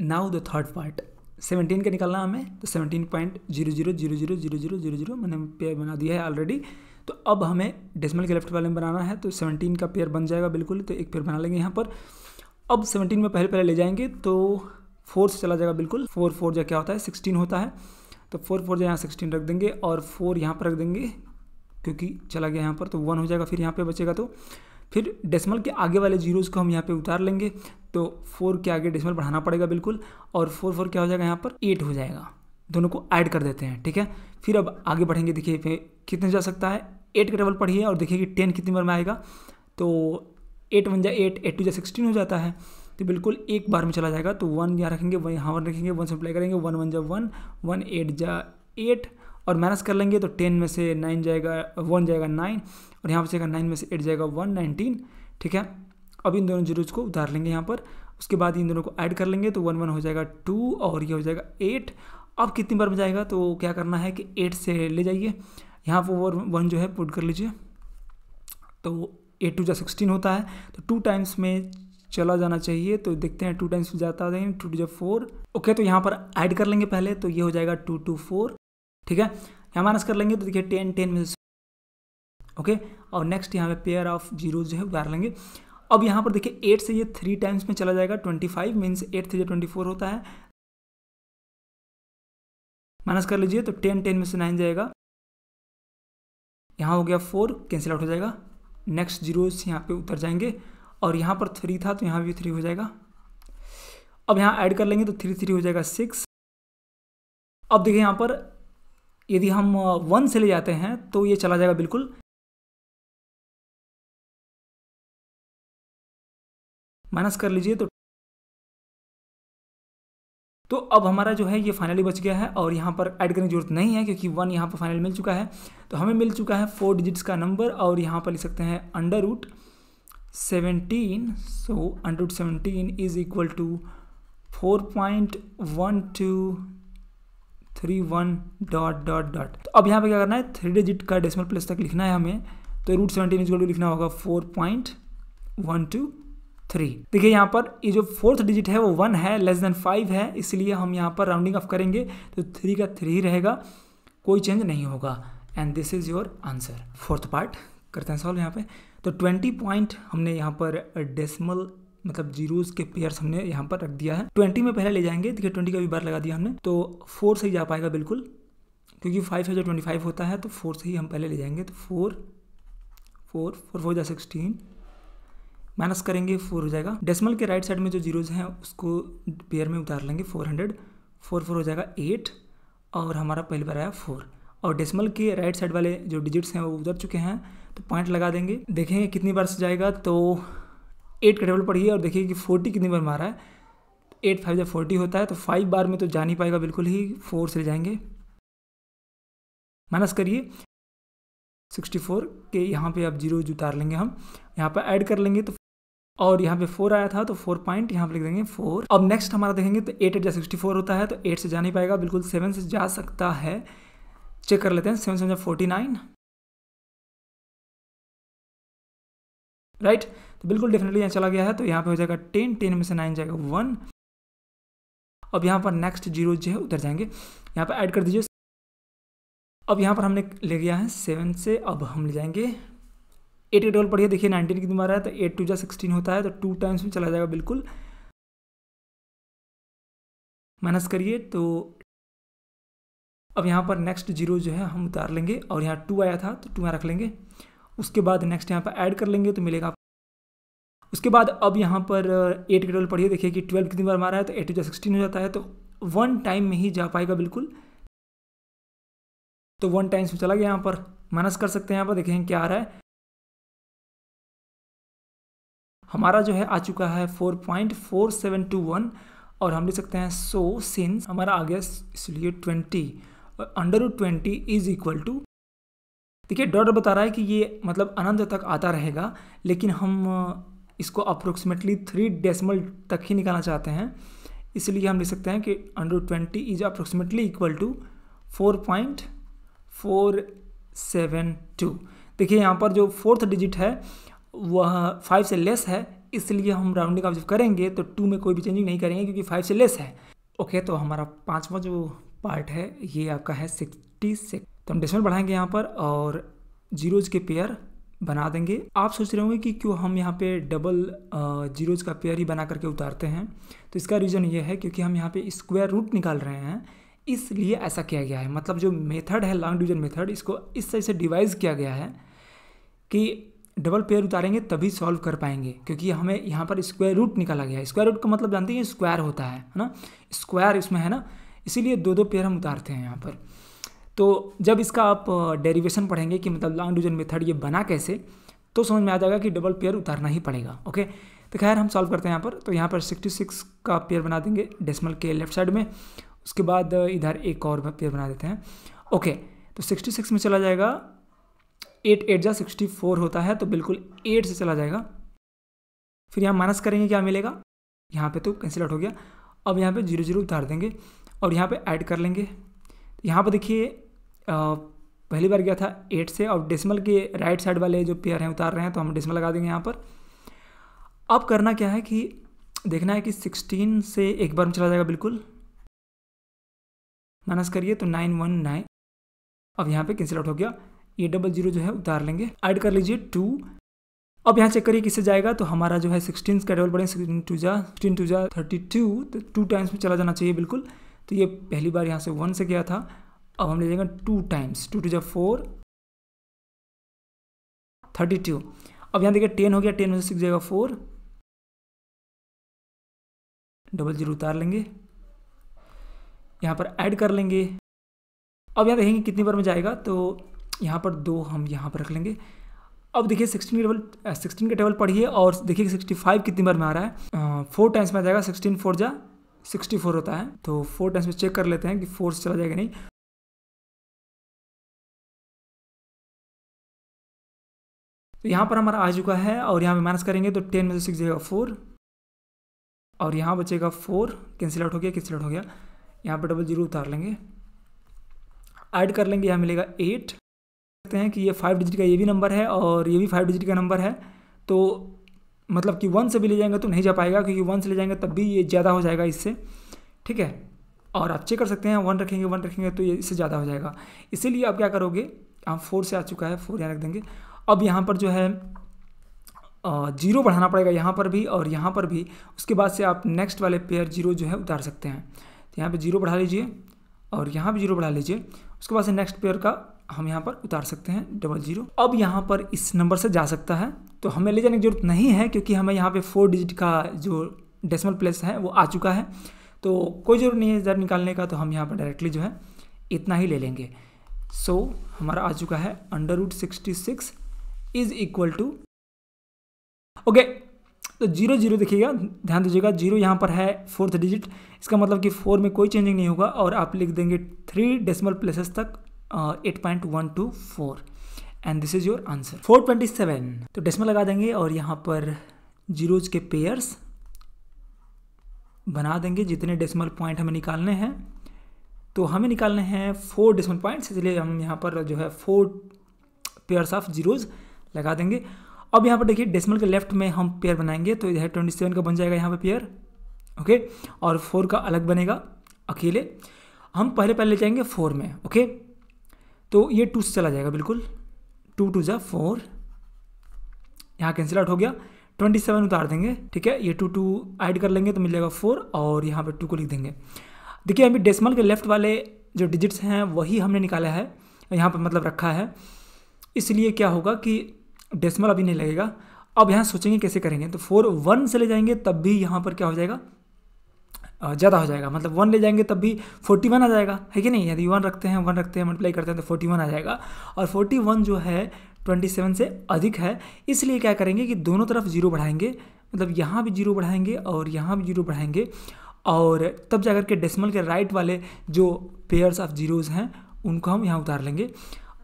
now the third part seventeen का निकालना हमें तो seventeen point zero zero zero zero zero zero zero zero मैंने पेयर बना दिया है ऑलरेडी तो अब हमें डेसिमल के लेफ्ट वाले में बनाना है तो सेवनटीन का पेयर बन जाएगा बिल्कुल तो एक पेयर बना लेंगे यहाँ पर अब सेवनटीन में पहले पहले ले जाएंगे तो फोर से चला जाएगा बिल्कुल फोर फोर जो क्या होता है सिक्सटीन होता है तो फोर फोर जो यहाँ सिक्सटीन रख देंगे और फोर यहाँ पर रख देंगे क्योंकि चला गया यहाँ पर तो वन हो जाएगा फिर यहाँ पर बचेगा तो फिर डेसिमल के आगे वाले जीरोज़ को हम यहाँ पे उतार लेंगे तो फोर के आगे डेसिमल बढ़ाना पड़ेगा बिल्कुल और फोर फोर क्या हो जाएगा यहाँ पर एट हो जाएगा दोनों को ऐड कर देते हैं ठीक है फिर अब आगे बढ़ेंगे देखिए कितने जा सकता है एट का टेबल पढ़िए और देखिए कि टेन कितनी बार में आएगा तो एट वन जा एट एट टू जा सिक्सटीन हो जाता है तो बिल्कुल एक बार में चला जाएगा तो वन यहाँ रखेंगे वन यहाँ वन रखेंगे वन से अप्लाई करेंगे वन वन जा वन वन एट जा एट और माइनस कर लेंगे तो टेन में से नाइन जाएगा वन जाएगा नाइन और यहाँ पर जाएगा नाइन में से एट जाएगा वन नाइनटीन ठीक है अब इन दोनों जीरोज को उतार लेंगे यहाँ पर उसके बाद इन दोनों को ऐड कर लेंगे तो वन वन हो जाएगा टू और ये हो जाएगा एट अब कितनी बार में जाएगा तो क्या करना है कि एट से ले जाइए यहाँ पर वन जो है पुट कर लीजिए तो एट टू जो सिक्सटीन होता है तो टू टाइम्स में चला जाना चाहिए तो देखते हैं टू टाइम्स जाता है टू टू जो फोर ओके तो यहाँ पर ऐड कर लेंगे पहले तो ये हो जाएगा टू टू फोर ठीक है यहाँ माइनस कर लेंगे तो देखिए टेन टेन में ओके और नेक्स्ट यहाँ पे पेयर ऑफ जीरो जो है उतार लेंगे अब यहाँ पर देखिए एट से ये थ्री टाइम्स में चला जाएगा ट्वेंटी फाइव मीन्स एट जो ट्वेंटी फोर होता है माइनस कर लीजिए तो टेन टेन में से नाइन जाएगा यहाँ हो गया फोर कैंसिल आउट हो जाएगा नेक्स्ट जीरो यहाँ पे उतर जाएंगे और यहाँ पर थ्री था तो यहाँ भी थ्री हो जाएगा अब यहाँ ऐड कर लेंगे तो थ्री थ्री हो जाएगा सिक्स अब देखिए यहाँ पर यदि हम वन से ले जाते हैं तो ये चला जाएगा बिल्कुल माइनस कर लीजिए तो तो अब हमारा जो है ये फाइनली बच गया है और यहाँ पर ऐड करने की जरूरत नहीं है क्योंकि वन यहाँ पर फाइनल मिल चुका है तो हमें मिल चुका है फोर डिजिट्स का नंबर और यहाँ पर लिख सकते हैं under root seventeen so under root seventeen is equal to four point one two three one dot dot dot तो अब यहाँ पे क्या करना है थ्री डिजिट का डेसिमल प्लेस तक लिखना है हमें तो रूट सेवेंटीन इज टू लिखना होगा four point one two three देखिए यहाँ पर ये जो फोर्थ डिजिट है वो वन है लेस देन फाइव है इसलिए हम यहाँ पर राउंडिंग ऑफ करेंगे तो थ्री का थ्री ही रहेगा कोई चेंज नहीं होगा and this is your answer fourth part करते हैं सॉल्व यहाँ पे तो ट्वेंटी पॉइंट हमने यहाँ पर डेसिमल uh, मतलब जीरोज के पेयर्स हमने यहाँ पर रख दिया है ट्वेंटी में पहले ले जाएंगे देखिए ट्वेंटी का भी बार लगा दिया हमने तो फोर से ही जा पाएगा बिल्कुल क्योंकि फाइव है जो ट्वेंटी फाइव होता है तो फोर से ही हम पहले ले जाएंगे तो फोर फोर फोर फोर जा सिक्सटीन माइनस करेंगे फोर हो जाएगा डेसिमल के राइट साइड में जो जीरोज हैं उसको पेयर में उतार लेंगे फोर हंड्रेड फोर फोर हो जाएगा एट और हमारा पहली बार आया फोर और डेसिमल के राइट साइड वाले जो डिजिट्स हैं वो उतर चुके हैं तो पॉइंट लगा देंगे देखेंगे कितनी बार से जाएगा तो एट का टेबल पढ़िए और देखिए कि फोर्टी कितनी बार मारा है एट फाइव जब फोर्टी होता है तो फाइव बार में तो जा नहीं पाएगा बिल्कुल ही फोर से ले जाएंगे माइनस करिए सिक्सटी फोर के यहाँ पे अब जीरो उतार लेंगे हम यहाँ पर ऐड कर लेंगे तो और यहाँ पे फोर आया था तो फोर पॉइंट यहाँ पे लिख देंगे फोर अब नेक्स्ट हमारा देखेंगे तो एट एट या सिक्सटी फोर होता है तो एट से जा नहीं पाएगा बिल्कुल सेवन से जा सकता है चेक कर लेते हैं सेवन से फोर्टी नाइन राइट तो बिल्कुल डेफिनेटली यहाँ चला गया है तो यहाँ पे हो जाएगा टेन टेन में से नाइन जाएगा वन अब यहाँ पर नेक्स्ट जीरो जो है उतर जाएंगे यहाँ पर ऐड कर दीजिए अब यहाँ पर हमने ले गया है सेवन से अब हम ले जाएंगे एट एट पढ़िए देखिए नाइनटीन कितनी बार है तो एट टू जो सिक्सटीन होता है तो टू टाइम्स में चला जाएगा बिल्कुल माइनस करिए तो अब यहाँ पर नेक्स्ट जीरो जो है हम उतार लेंगे और यहाँ टू आया था तो टू यहाँ रख लेंगे उसके बाद नेक्स्ट यहाँ पर ऐड कर लेंगे तो मिलेगा उसके बाद अब यहाँ पर एट के ट्वेल्व पढ़िए देखिए कि ट्वेल्व कितनी बार मारा है तो एट टू जो सिक्सटीन हो जाता है तो वन टाइम में ही जा पाएगा बिल्कुल तो वन टाइम्स में चला गया यहाँ पर माइनस कर सकते हैं यहाँ पर देखें क्या आ रहा है हमारा जो है आ चुका है four point four seven two one और हम लिख सकते हैं सो सिंस हमारा आ गया इसलिए ट्वेंटी और under root twenty is equal to देखिए डॉट बता रहा है कि ये मतलब अनंत तक आता रहेगा लेकिन हम इसको अप्रोक्सीमेटली थ्री डेसिमल तक ही निकालना चाहते हैं इसलिए हम लिख सकते हैं कि under twenty is approximately equal to four point four seven two देखिए यहाँ पर जो फोर्थ डिजिट है वह फाइव से लेस है इसलिए हम राउंडिंग ऑफ जब करेंगे तो टू में कोई भी चेंजिंग नहीं करेंगे क्योंकि फाइव से लेस है ओके तो हमारा पाँचवा जो पार्ट है ये आपका है सिक्सटी सिक्स तो हम डेसिमल बढ़ाएंगे यहाँ पर और जीरोज के पेयर बना देंगे आप सोच रहे होंगे कि क्यों हम यहाँ पे डबल जीरोज का पेयर ही बना करके उतारते हैं तो इसका रीज़न ये है क्योंकि हम यहाँ पे स्क्वायर रूट निकाल रहे हैं इसलिए ऐसा किया गया है मतलब जो मेथड है लॉन्ग डिवीजन मेथड इसको इस तरह से डिवाइज किया गया है कि डबल पेयर उतारेंगे तभी सॉल्व कर पाएंगे क्योंकि हमें यहाँ पर स्क्वायर रूट निकाला गया है स्क्वायर रूट का मतलब जानते हैं स्क्वायर होता है है ना स्क्वायर इसमें है ना इसीलिए दो दो पेयर हम उतारते हैं यहाँ पर तो जब इसका आप डेरिवेशन पढ़ेंगे कि मतलब लॉन्ग डिविजन मेथड ये बना कैसे तो समझ में आ जाएगा कि डबल पेयर उतारना ही पड़ेगा ओके तो खैर हम सॉल्व करते हैं यहाँ पर तो यहाँ पर सिक्सटी सिक्स का पेयर बना देंगे डेसिमल के लेफ्ट साइड में उसके बाद इधर एक और पेयर बना देते हैं ओके तो सिक्सटी सिक्स में चला जाएगा एट एट जा सिक्सटी फोर होता है तो बिल्कुल एट से चला जाएगा फिर यहाँ माइनस करेंगे क्या मिलेगा यहाँ पे तो कैंसिल आउट हो गया अब यहाँ पे जीरो जीरो उतार देंगे और यहाँ पे ऐड कर लेंगे यहाँ पे देखिए पहली बार गया था एट से और डेसिमल के राइट साइड वाले जो पेयर हैं उतार रहे हैं तो हम डेसिमल लगा देंगे यहाँ पर अब करना क्या है कि देखना है कि सिक्सटीन से एक बार में चला जाएगा बिल्कुल माइनस करिए तो नाइन वन नाइन अब यहाँ पे कैंसिल आउट हो गया ये डबल जीरो जो है उतार लेंगे ऐड कर लीजिए टू अब यहाँ चेक करिए किससे जाएगा तो हमारा जो है सिक्सटीन का डबल बढ़े सिक्सटीन टू जा सिक्सटीन टू जा थर्टी टू तो टू टाइम्स में चला जाना चाहिए बिल्कुल तो ये पहली बार यहाँ से वन से गया था अब हम ले जाएंगे टू टाइम्स टू टू जा फोर थर्टी टू अब यहाँ देखिए टेन हो गया टेन में से सिक्स जाएगा फोर डबल जीरो उतार लेंगे यहाँ पर ऐड कर लेंगे अब यहाँ देखेंगे कितनी बार में जाएगा तो यहाँ पर दो हम यहाँ पर रख लेंगे अब देखिए सिक्सटीन के टेबल सिक्सटीन का टेबल पढ़िए और देखिए सिक्सटी फाइव कितनी बार में आ रहा है फोर टाइम्स में आ जाएगा सिक्सटीन फोर जा सिक्सटी फोर होता है तो फोर टाइम्स में चेक कर लेते हैं कि फोर से चला जाएगा नहीं तो यहाँ पर हमारा आ चुका है और यहाँ पर माइनस करेंगे तो टेन में से सिक्स जाएगा फोर और यहाँ बचेगा फोर कैंसिल आउट हो गया कैंसिल आउट हो गया यहाँ पर डबल जीरो उतार लेंगे ऐड कर लेंगे यहाँ मिलेगा एट सकते हैं कि ये फाइव डिजिट का ये भी नंबर है और ये भी फाइव डिजिट का नंबर है तो मतलब कि वन से भी ले जाएंगे तो नहीं जा पाएगा क्योंकि वन से ले जाएंगे तब भी ये ज़्यादा हो जाएगा इससे ठीक है और आप चेक कर सकते हैं वन रखेंगे वन रखेंगे तो ये इससे ज़्यादा हो जाएगा इसीलिए आप क्या करोगे आप फोर से आ चुका है फोर यहाँ रख देंगे अब यहाँ पर जो है जीरो बढ़ाना पड़ेगा यहाँ पर भी और यहाँ पर भी उसके बाद से आप नेक्स्ट वाले पेयर जीरो जो है उतार सकते हैं तो यहाँ पर जीरो बढ़ा लीजिए और यहाँ भी जीरो बढ़ा लीजिए उसके बाद से नेक्स्ट पेयर का हम यहाँ पर उतार सकते हैं डबल जीरो अब यहाँ पर इस नंबर से जा सकता है तो हमें ले जाने की जरूरत नहीं है क्योंकि हमें यहाँ पे फोर डिजिट का जो डेसिमल प्लेस है वो आ चुका है तो कोई ज़रूरत नहीं है ज़र निकालने का तो हम यहाँ पर डायरेक्टली जो है इतना ही ले लेंगे सो so, हमारा आ चुका है under root sixty six is equal to okay तो जीरो जीरो देखिएगा ध्यान दीजिएगा जीरो यहाँ पर है फोर्थ डिजिट इसका मतलब कि फोर में कोई चेंजिंग नहीं होगा और आप लिख देंगे थ्री डेसिमल प्लेसेस तक 8.124 and this is your answer 427 तो डेसिमल लगा देंगे और यहाँ पर जीरोज के पेयर्स बना देंगे जितने डेसिमल पॉइंट हमें निकालने हैं तो हमें निकालने हैं फोर डेसिमल पॉइंट्स इसलिए हम यहाँ पर जो है फोर पेयर्स ऑफ जीरोज लगा देंगे अब यहाँ पर देखिए डेसिमल के लेफ्ट में हम पेयर बनाएंगे तो इधर ट्वेंटी सेवन का बन जाएगा यहाँ पर पेयर ओके और फोर का अलग बनेगा अकेले हम पहले पहले ले जाएंगे फोर में ओके तो ये टू से चला जाएगा बिल्कुल टू टू ज़ा फोर यहाँ कैंसिल आउट हो गया ट्वेंटी सेवन उतार देंगे ठीक है ये टू टू ऐड कर लेंगे तो मिल जाएगा फोर और यहाँ पे टू को लिख देंगे देखिए अभी डेसिमल के लेफ्ट वाले जो डिजिट्स हैं वही हमने निकाला है यहाँ पर मतलब रखा है इसलिए क्या होगा कि डेसिमल अभी नहीं लगेगा अब यहाँ सोचेंगे कैसे करेंगे तो फोर वन से ले जाएंगे तब भी यहाँ पर क्या हो जाएगा ज़्यादा हो जाएगा मतलब वन ले जाएंगे तब भी फोर्टी वन आ जाएगा है कि नहीं यदि वन रखते हैं वन रखते हैं मल्टीप्लाई करते हैं तो फोर्टी वन आ जाएगा और फोर्टी वन जो है ट्वेंटी सेवन से अधिक है इसलिए क्या करेंगे कि दोनों तरफ जीरो बढ़ाएंगे मतलब यहाँ भी जीरो बढ़ाएंगे और यहाँ भी जीरो बढ़ाएंगे और तब जाकर के डेसिमल के राइट वाले जो पेयर्स ऑफ जीरोज़ हैं उनको हम यहाँ उतार लेंगे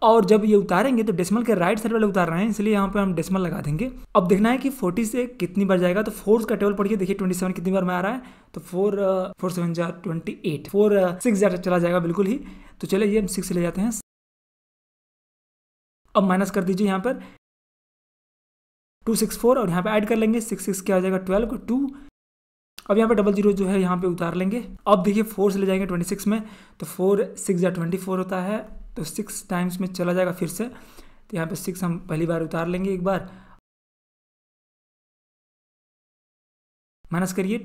और जब ये उतारेंगे तो डेसिमल के राइट साइड वाले उतार रहे हैं इसलिए यहाँ पे हम डेसिमल लगा देंगे अब देखना है कि 40 से कितनी बार जाएगा तो फोर्स का टेबल पढ़िए देखिए 27 कितनी बार में आ रहा है तो फोर फोर सेवन जार ट्वेंटी एट फोर सिक्स जार चला जाएगा बिल्कुल ही तो चलिए ये हम सिक्स ले जाते हैं अब माइनस कर दीजिए यहाँ पर टू सिक्स फोर और यहाँ पर ऐड कर लेंगे सिक्स सिक्स क्या आ जाएगा ट्वेल्व टू अब यहाँ पे डबल जीरो जो है यहाँ पे उतार लेंगे अब देखिए फोर से ले जाएंगे ट्वेंटी सिक्स में तो फोर सिक्स जार ट्वेंटी फोर होता है तो सिक्स टाइम्स में चला जाएगा फिर से तो यहाँ पे सिक्स हम पहली बार उतार लेंगे एक बार माइनस करिए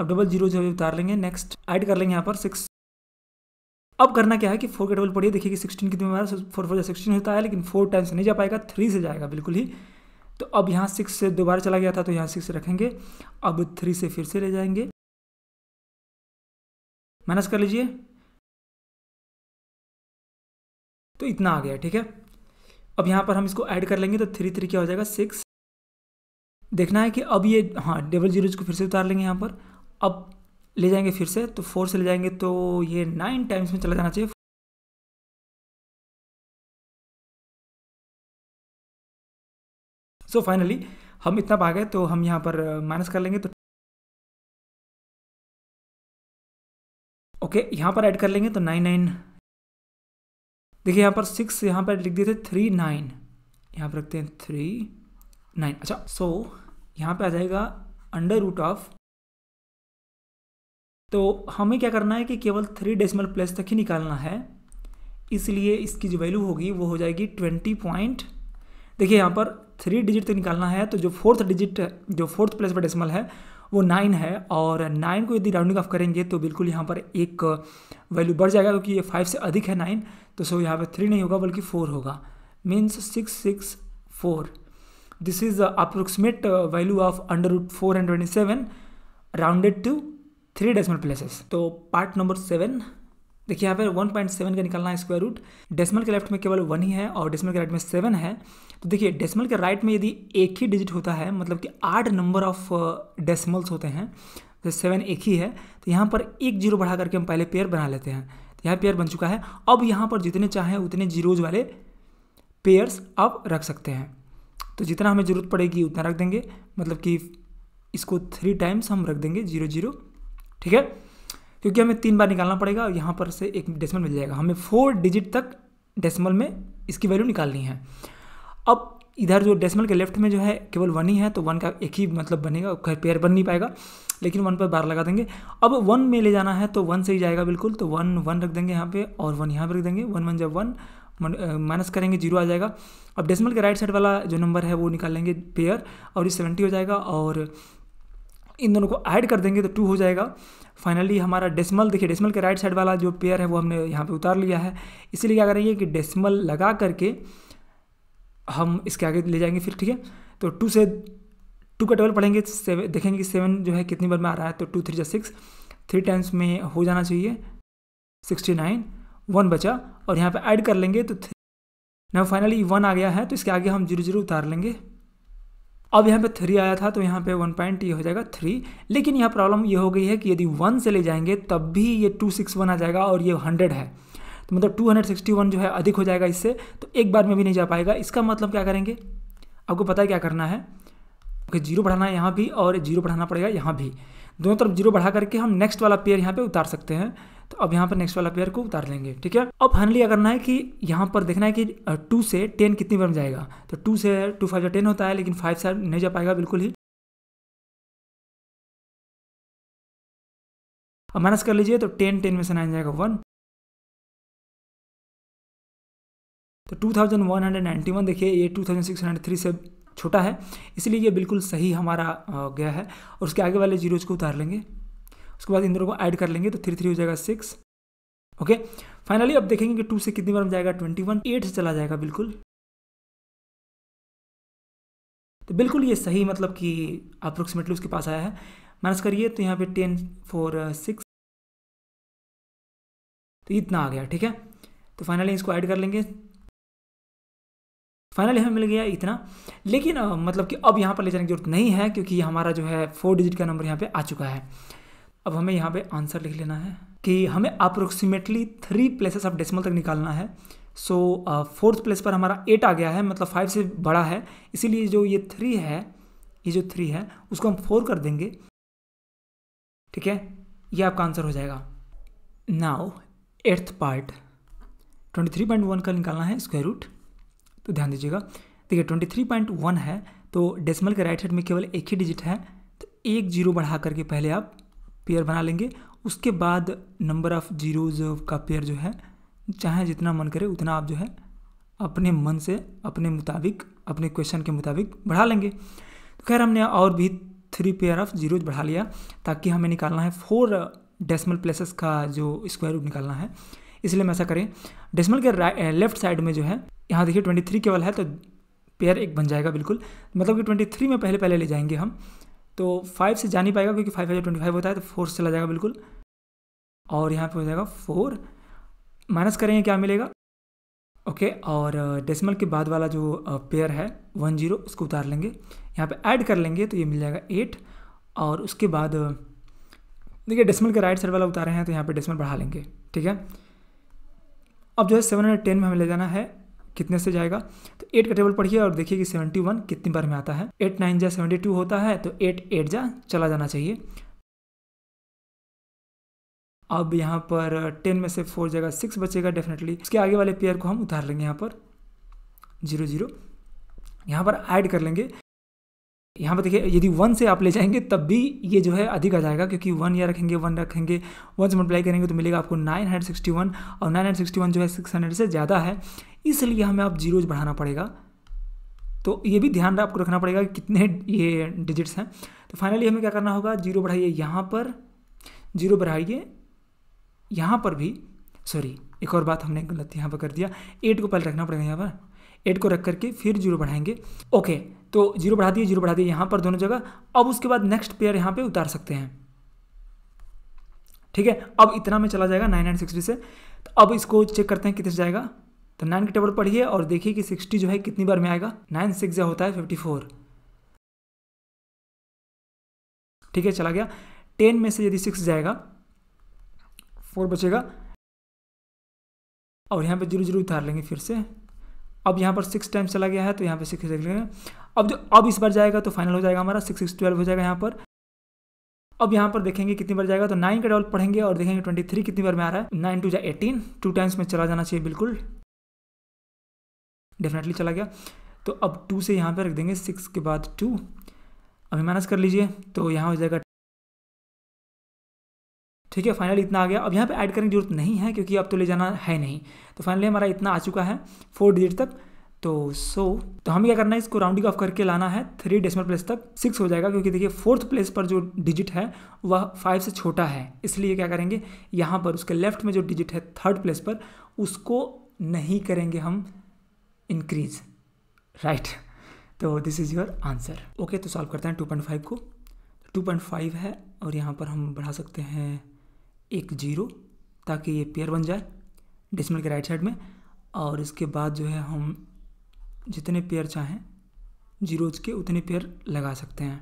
अब डबल जीरो जो है उतार लेंगे नेक्स्ट ऐड कर लेंगे यहाँ पर सिक्स अब करना क्या है कि फोर का डबल पढ़िए देखिए कि सिक्सटीन कितने में फोर फोर सिक्सटीन होता है लेकिन फोर टाइम्स नहीं जा पाएगा थ्री से जाएगा बिल्कुल ही तो अब यहाँ सिक्स से दोबारा चला गया था तो यहाँ सिक्स रखेंगे अब थ्री से फिर से ले जाएंगे माइनस कर लीजिए तो इतना आ गया ठीक है अब यहाँ पर हम इसको ऐड कर लेंगे तो थ्री थ्री क्या हो जाएगा सिक्स देखना है कि अब ये हाँ डबल जीरोज को फिर से उतार लेंगे यहाँ पर अब ले जाएंगे फिर से तो फोर से ले जाएंगे तो ये नाइन टाइम्स में चला जाना चाहिए सो so फाइनली हम इतना पा गए तो हम यहाँ पर माइनस कर लेंगे तो ओके okay, यहाँ पर ऐड कर लेंगे तो नाइन नाइन देखिए यहाँ पर सिक्स यहाँ पर लिख दिए थे थ्री नाइन यहाँ पर रखते हैं थ्री नाइन अच्छा सो so, यहाँ पे आ जाएगा अंडर रूट ऑफ तो हमें क्या करना है कि केवल थ्री डेसिमल प्लेस तक ही निकालना है इसलिए इसकी जो वैल्यू होगी वो हो जाएगी ट्वेंटी पॉइंट देखिए यहाँ पर थ्री डिजिट तक निकालना है तो जो फोर्थ डिजिट जो फोर्थ प्लेस पर डेसिमल है वो नाइन है और नाइन को यदि राउंडिंग ऑफ करेंगे तो बिल्कुल यहाँ पर एक वैल्यू बढ़ जाएगा क्योंकि ये फाइव से अधिक है नाइन तो सो यहाँ पे थ्री नहीं होगा बल्कि फोर होगा means six six four this is approximate value of under root four and twenty seven rounded to three decimal places तो पार्ट नंबर सेवन देखिए यहाँ पर सेवन का निकलना है स्क्वायर रूट डेसिमल के लेफ्ट में केवल वन ही है और डेसिमल के राइट में सेवन है तो देखिए डेसिमल के राइट में यदि एक ही डिजिट होता है मतलब कि आठ नंबर ऑफ डेसिमल्स होते हैं जैसे तो सेवन एक ही है तो यहाँ पर एक जीरो बढ़ा करके हम पहले पेयर बना लेते हैं यहाँ पेयर बन चुका है अब यहाँ पर जितने चाहें उतने जीरोज वाले पेयर्स आप रख सकते हैं तो जितना हमें ज़रूरत पड़ेगी उतना रख देंगे मतलब कि इसको थ्री टाइम्स हम रख देंगे जीरो जीरो ठीक है क्योंकि हमें तीन बार निकालना पड़ेगा और यहाँ पर से एक डेसिमल मिल जाएगा हमें फोर डिजिट तक डेसिमल में इसकी वैल्यू निकालनी है अब इधर जो डेसिमल के लेफ्ट में जो है केवल वन ही है तो वन का एक ही मतलब बनेगा पेयर बन नहीं पाएगा लेकिन वन पर बार लगा देंगे अब वन में ले जाना है तो वन से ही जाएगा बिल्कुल तो वन वन रख देंगे यहाँ पे और वन यहाँ पर रख देंगे वन वन जब वन माइनस करेंगे जीरो आ जाएगा अब डेसिमल के राइट साइड वाला जो नंबर है वो निकाल लेंगे पेयर और ये सेवेंटी हो जाएगा और इन दोनों को ऐड कर देंगे तो टू हो जाएगा फाइनली हमारा डेसिमल देखिए डेसिमल के राइट साइड वाला जो पेयर है वो हमने यहाँ पे उतार लिया है इसीलिए क्या करेंगे कि डेसिमल लगा करके हम इसके आगे ले जाएंगे फिर ठीक है तो टू से टू का ट्वेल्व पढ़ेंगे सेवन देखेंगे कि सेवन जो है कितनी बार में आ रहा है तो टू थ्री या सिक्स थ्री टाइम्स में हो जाना चाहिए सिक्सटी नाइन वन बचा और यहाँ पे ऐड कर लेंगे तो ना फाइनली वन आ गया है तो इसके आगे हम जीरो जीरो उतार लेंगे अब यहाँ पे थ्री आया था तो यहाँ पे वन पॉइंट ये हो जाएगा थ्री लेकिन यहाँ प्रॉब्लम ये हो गई है कि यदि वन से ले जाएंगे तब भी ये टू सिक्स वन आ जाएगा और ये हंड्रेड है तो मतलब टू हंड्रेड सिक्सटी वन जो है अधिक हो जाएगा इससे तो एक बार में भी नहीं जा पाएगा इसका मतलब क्या करेंगे आपको पता है क्या करना है ओके जीरो बढ़ाना है यहाँ भी और जीरो बढ़ाना पड़ेगा यहाँ भी दोनों तरफ जीरो बढ़ा करके हम नेक्स्ट वाला पेयर यहाँ पे उतार सकते हैं तो अब यहाँ पर नेक्स्ट वाला पेयर को उतार लेंगे ठीक है अब फाइनली अगर करना है कि यहाँ पर देखना है कि टू से टेन कितनी बार जाएगा तो टू से टू फाइव या टेन होता है लेकिन फाइव से नहीं जा पाएगा बिल्कुल ही अब माइनस कर लीजिए तो टेन टेन में से नाइन जाएगा वन तो two thousand one hundred ninety one देखिए ये two thousand six hundred three से छोटा है इसलिए ये बिल्कुल सही हमारा गया है और उसके आगे वाले जीरोज को उतार लेंगे उसके बाद इन दोनों को ऐड कर लेंगे तो थ्री थ्री हो जाएगा सिक्स ओके फाइनली अब देखेंगे कि टू से कितनी बार जाएगा ट्वेंटी वन एट से चला जाएगा बिल्कुल तो बिल्कुल ये सही मतलब कि अप्रोक्सीमेटली उसके पास आया है माइनस करिए तो यहाँ पे टेन फोर सिक्स तो इतना आ गया ठीक है तो फाइनली इसको ऐड कर लेंगे फाइनली हमें मिल गया इतना लेकिन आ, मतलब कि अब यहाँ पर ले जाने की जरूरत नहीं है क्योंकि हमारा जो है फोर डिजिट का नंबर यहाँ पर आ चुका है अब हमें यहाँ पे आंसर लिख लेना है कि हमें approximately three places of decimal तक निकालना है सो फोर्थ प्लेस पर हमारा एट आ गया है मतलब फाइव से बड़ा है इसीलिए जो ये थ्री है ये जो थ्री है उसको हम फोर कर देंगे ठीक है ये आपका आंसर हो जाएगा now eighth part twenty three point one का निकालना है स्क्वायर रूट तो ध्यान दीजिएगा देखिए ट्वेंटी थ्री पॉइंट वन है तो डेसिमल के राइट साइड में केवल एक ही डिजिट है तो एक जीरो बढ़ा करके पहले आप पेयर बना लेंगे उसके बाद नंबर ऑफ जीरोज का पेयर जो है चाहे जितना मन करे उतना आप जो है अपने मन से अपने मुताबिक अपने क्वेश्चन के मुताबिक बढ़ा लेंगे तो खैर हमने और भी थ्री पेयर ऑफ जीरोज बढ़ा लिया ताकि हमें निकालना है फोर डेसिमल प्लेसेस का जो स्क्वायर रूट निकालना है इसलिए हम ऐसा करें डेसिमल के लेफ्ट साइड में जो है यहाँ देखिए ट्वेंटी थ्री केवल है तो पेयर एक बन जाएगा बिल्कुल मतलब कि ट्वेंटी थ्री में पहले पहले ले जाएंगे हम तो फाइव से जा नहीं पाएगा क्योंकि फाइव हज़ार ट्वेंटी फाइव होता है तो फोर से चला जाएगा बिल्कुल और यहाँ पे हो जाएगा फोर माइनस करेंगे क्या मिलेगा ओके और डेसिमल के बाद वाला जो पेयर है वन जीरो उसको उतार लेंगे यहाँ पर ऐड कर लेंगे तो ये मिल जाएगा एट और उसके बाद देखिए डेसिमल के राइट साइड वाला उतारे हैं तो यहाँ पर डेसिमल बढ़ा लेंगे ठीक है अब जो है सेवन हंड्रेड टेन में हमें ले जाना है कितने से जाएगा तो एट का टेबल पढ़िए और देखिए कि सेवेंटी वन कितनी बार में आता है एट नाइन जा सेवेंटी टू होता है तो एट एट जा चला जाना चाहिए अब यहाँ पर टेन में से फोर जगह सिक्स बचेगा डेफिनेटली उसके आगे वाले पेयर को हम उतार लेंगे यहाँ पर जीरो जीरो यहाँ पर ऐड कर लेंगे यहाँ पर देखिए यदि वन से आप ले जाएंगे तब भी ये जो है अधिक आ जाएगा क्योंकि वन या रखेंगे वन रखेंगे वन से मल्टीप्लाई करेंगे तो मिलेगा आपको नाइन हंड्रेड सिक्सटी वन और नाइन हंड्रेड सिक्सटी वन जो है सिक्स हंड्रेड से ज़्यादा है इसलिए हमें आप जीरोज बढ़ाना पड़ेगा तो ये भी ध्यान आपको रखना पड़ेगा कि कितने ये डिजिट्स हैं तो फाइनली हमें क्या करना होगा जीरो बढ़ाइए यहाँ पर जीरो बढ़ाइए यहाँ पर भी सॉरी एक और बात हमने गलत यहाँ पर कर दिया एट को पहले रखना पड़ेगा यहाँ पर एट को रख करके फिर जीरो बढ़ाएंगे ओके तो जीरो बढ़ा दिए जीरो बढ़ा दिए यहाँ पर दोनों जगह अब उसके बाद नेक्स्ट पेयर यहाँ पे उतार सकते हैं ठीक है अब इतना में चला जाएगा नाइन नाइन सिक्सटी से तो अब इसको चेक करते हैं कितने जाएगा तो नाइन के टेबल पढ़िए और देखिए कि सिक्सटी जो है कितनी बार में आएगा नाइन सिक्स जो होता है फिफ्टी फोर ठीक है चला गया टेन में से यदि सिक्स जाएगा फोर बचेगा और यहाँ पे जीरो जीरो उतार लेंगे फिर से अब यहाँ पर सिक्स टाइम चला गया है तो यहाँ पे सिक्स देख लेंगे अब जो अब इस बार जाएगा तो फाइनल हो जाएगा हमारा सिक्स सिक्स ट्वेल्व हो जाएगा यहाँ पर अब यहाँ पर देखेंगे कितनी बार जाएगा तो नाइन का डबल पढ़ेंगे और देखेंगे ट्वेंटी थ्री कितनी बार में आ रहा है नाइन टू जाए एटीन टू टाइम्स में चला जाना चाहिए बिल्कुल डेफिनेटली चला गया तो अब टू से यहाँ पर रख देंगे सिक्स के बाद टू अभी माइनस कर लीजिए तो यहाँ हो जाएगा ठीक है फाइनली इतना आ गया अब यहाँ पे ऐड करने की जरूरत नहीं है क्योंकि अब तो ले जाना है नहीं तो फाइनली हमारा इतना आ चुका है फोर डिजिट तक तो सो तो हमें क्या करना है इसको राउंडिंग ऑफ करके लाना है थ्री डेसिमल प्लेस तक सिक्स हो जाएगा क्योंकि देखिए फोर्थ प्लेस पर जो डिजिट है वह फाइव से छोटा है इसलिए क्या करेंगे यहाँ पर उसके लेफ्ट में जो डिजिट है थर्ड प्लेस पर उसको नहीं करेंगे हम इंक्रीज राइट तो this is your answer okay तो सॉल्व करते हैं टू पॉइंट फाइव को टू पॉइंट फाइव है और यहाँ पर हम बढ़ा सकते हैं एक जीरो ताकि ये पेयर बन जाए डिसमिल के राइट साइड में और इसके बाद जो है हम जितने पेयर चाहें जीरोज के उतने पेयर लगा सकते हैं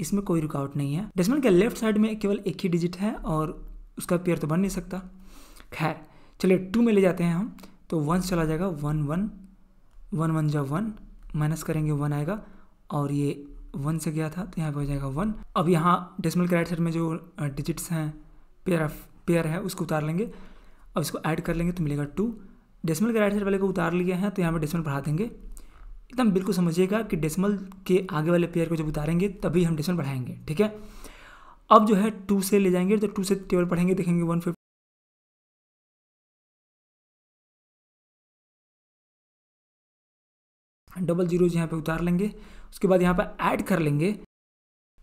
इसमें कोई रुकावट नहीं है डेसिमल के लेफ्ट साइड में केवल एक ही डिजिट है और उसका पेयर तो बन नहीं सकता खैर चलिए टू में ले जाते हैं हम तो वन चला जाएगा वन वन वन वन जब वन माइनस करेंगे वन आएगा और ये वन से गया था तो यहाँ पर हो जाएगा वन अब यहाँ डेसिमल के राइट साइड में जो डिजिट्स हैं पेयर ऑफ पेयर है उसको उतार लेंगे अब इसको ऐड कर लेंगे तो मिलेगा टू डेसिमल के राइट साइड वाले को उतार लिया है तो यहाँ पर डेसिमल बढ़ा देंगे एकदम बिल्कुल समझिएगा कि डेसिमल के आगे वाले पेयर को जब उतारेंगे तभी हम डेसिमल बढ़ाएंगे ठीक है अब जो है टू से ले जाएंगे तो टू से टेबल पढ़ेंगे देखेंगे वन डबल जीरोज यहाँ पे उतार लेंगे उसके बाद यहाँ पर ऐड कर लेंगे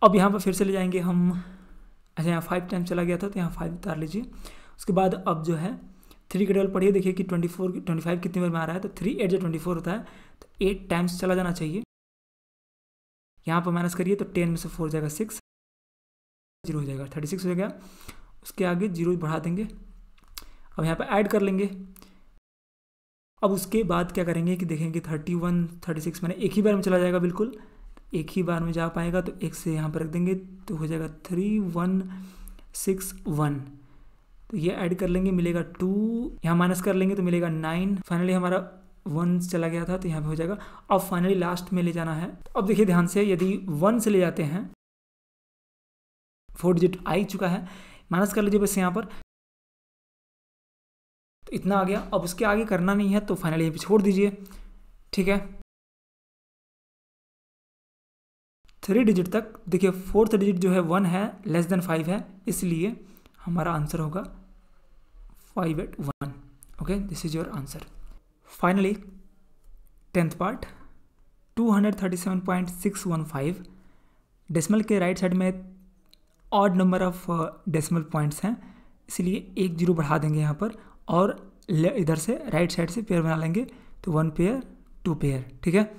अब यहाँ पर फिर से ले जाएंगे हम अच्छा यहाँ फाइव टाइम चला गया था तो यहाँ फाइव उतार लीजिए उसके बाद अब जो है थ्री के डबल पढ़िए देखिए कि ट्वेंटी फोर ट्वेंटी फाइव कितनी बार में आ रहा है तो थ्री एट जो ट्वेंटी फोर होता है तो एट टाइम्स चला जाना चाहिए यहाँ पर माइनस करिए तो टेन में से फोर जाएगा सिक्स जीरो हो जाएगा थर्टी सिक्स हो जाएगा उसके आगे जीरो बढ़ा देंगे अब यहाँ पर ऐड कर लेंगे अब उसके बाद क्या करेंगे कि देखेंगे थर्टी वन थर्टी सिक्स मैंने एक ही बार में चला जाएगा बिल्कुल एक ही बार में जा पाएगा तो एक से यहाँ पर रख देंगे तो हो जाएगा थ्री वन सिक्स वन तो ये ऐड कर लेंगे मिलेगा टू यहाँ माइनस कर लेंगे तो मिलेगा नाइन फाइनली हमारा वन चला गया था तो यहाँ पे हो जाएगा अब फाइनली लास्ट में ले जाना है तो अब देखिए ध्यान से यदि वन से ले जाते हैं फोर डिजिट आ ही चुका है माइनस कर लीजिए बस यहाँ पर तो इतना आ गया अब उसके आगे करना नहीं है तो फाइनली यहाँ पे छोड़ दीजिए ठीक है थ्री डिजिट तक देखिए फोर्थ डिजिट जो है वन है लेस देन फाइव है इसलिए हमारा आंसर होगा five eight one okay this is your answer finally tenth part two hundred thirty seven point six one five decimal के राइट साइड में odd number of decimal points हैं इसलिए एक zero बढ़ा देंगे यहाँ पर और इधर से राइट साइड से पेयर बना लेंगे तो वन पेयर टू पेयर ठीक है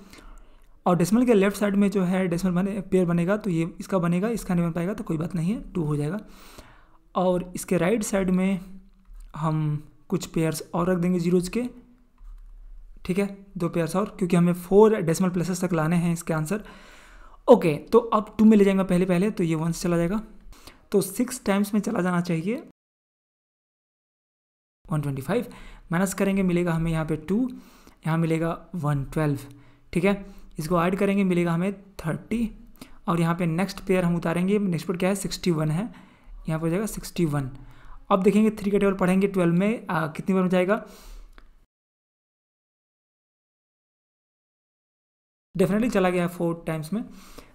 और डेसिमल के लेफ्ट साइड में जो है डेसिमल बने पेयर बनेगा तो ये इसका बनेगा इसका नहीं बन पाएगा तो कोई बात नहीं है टू हो जाएगा और इसके राइट साइड में हम कुछ पेयर्स और रख देंगे जीरोज के ठीक है दो पेयर्स और क्योंकि हमें फोर डेसिमल प्लेसेस तक लाने हैं इसके आंसर ओके तो अब टू में ले जाएंगे पहले पहले तो ये वन से चला जाएगा तो सिक्स टाइम्स में चला जाना चाहिए वन ट्वेंटी फाइव माइनस करेंगे मिलेगा हमें यहाँ पे टू यहाँ मिलेगा वन ट्वेल्व ठीक है इसको ऐड करेंगे मिलेगा हमें थर्टी और यहाँ पे नेक्स्ट पेयर हम उतारेंगे नेक्स्ट पेयर क्या है सिक्सटी वन है यहाँ पर हो जाएगा सिक्सटी वन अब देखेंगे थ्री का टेबल पढ़ेंगे ट्वेल्व में आ, कितनी बार हो जाएगा डेफिनेटली चला गया है फोर टाइम्स में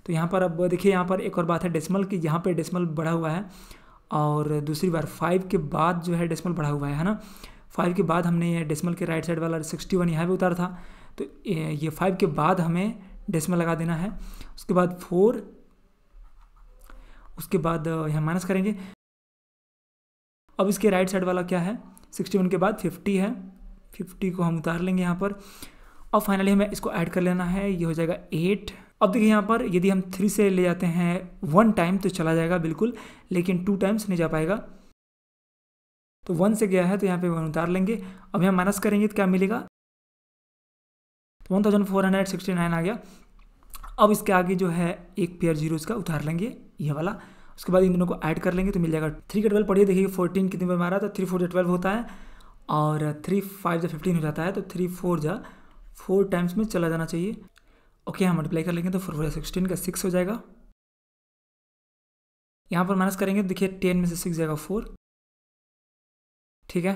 तो यहाँ पर अब देखिए यहाँ पर एक और बात है डेसिमल की यहाँ पर डेसिमल बढ़ा हुआ है और दूसरी बार फाइव के बाद जो है डेसिमल बढ़ा हुआ है है ना फाइव के बाद हमने डेसिमल के राइट साइड वाला सिक्सटी वन यहाँ पर उतारा था तो ये फाइव के बाद हमें डेसिमल लगा देना है उसके बाद फोर उसके बाद यहाँ माइनस करेंगे अब इसके राइट साइड वाला क्या है सिक्सटी वन के बाद फिफ्टी है फिफ्टी को हम उतार लेंगे यहाँ पर और फाइनली हमें इसको ऐड कर लेना है ये हो जाएगा एट अब देखिए यहाँ पर यदि हम थ्री से ले जाते हैं वन टाइम तो चला जाएगा बिल्कुल लेकिन टू टाइम्स नहीं जा पाएगा तो वन से गया है तो यहाँ पे वन उतार लेंगे अब यहाँ माइनस करेंगे तो क्या मिलेगा तो one thousand four hundred sixty nine आ गया अब इसके आगे जो है एक पेयर जीरो इसका उतार लेंगे ये वाला उसके बाद इन दोनों को ऐड कर लेंगे तो मिल जाएगा थ्री का ट्वेल्व पढ़िए देखिए फोर्टीन कितने बार मारा तो थ्री फोर जो ट्वेल्व होता है और थ्री फाइव जो फिफ्टीन हो जाता है तो थ्री फोर जा फोर टाइम्स में चला जाना चाहिए ओके हम मल्टीप्लाई कर लेंगे तो फोर फोर सिक्सटीन का सिक्स हो जाएगा यहाँ पर माइनस करेंगे तो देखिए टेन में से सिक्स जाएगा फोर ठीक है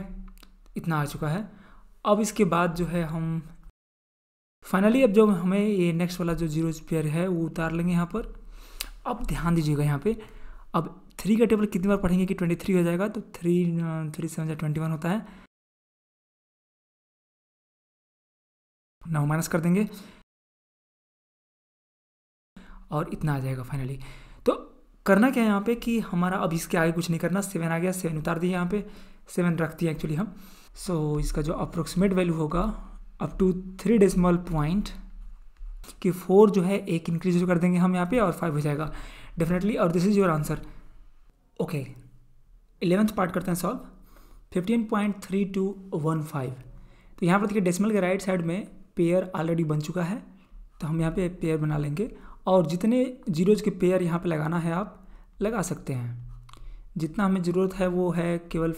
इतना आ चुका है अब इसके बाद जो है हम फाइनली अब जो हमें ये नेक्स्ट वाला जो जीरो पेयर है वो उतार लेंगे यहाँ पर अब ध्यान दीजिएगा यहाँ पे अब थ्री का टेबल कितनी बार पढ़ेंगे कि ट्वेंटी थ्री हो जाएगा तो three three seven twenty one होता है नौ माइनस कर देंगे और इतना आ जाएगा फाइनली तो करना क्या है यहाँ पे कि हमारा अब इसके आगे कुछ नहीं करना सेवन आ गया सेवन उतार दिए यहाँ पे सेवन रख दिए एक्चुअली हम सो so, इसका जो अप्रोक्सीमेट वैल्यू होगा up to three decimal point कि फोर जो है एक इंक्रीज कर देंगे हम यहाँ पे और फाइव हो जाएगा डेफिनेटली और this is your answer okay eleventh part करते हैं solve fifteen point three two one five तो यहाँ पर देखिए डेसिमल के राइट साइड में पेयर ऑलरेडी बन चुका है तो हम यहाँ पे पेयर बना लेंगे और जितने जीरोज के पेयर यहाँ पे लगाना है आप लगा सकते हैं जितना हमें ज़रूरत है वो है केवल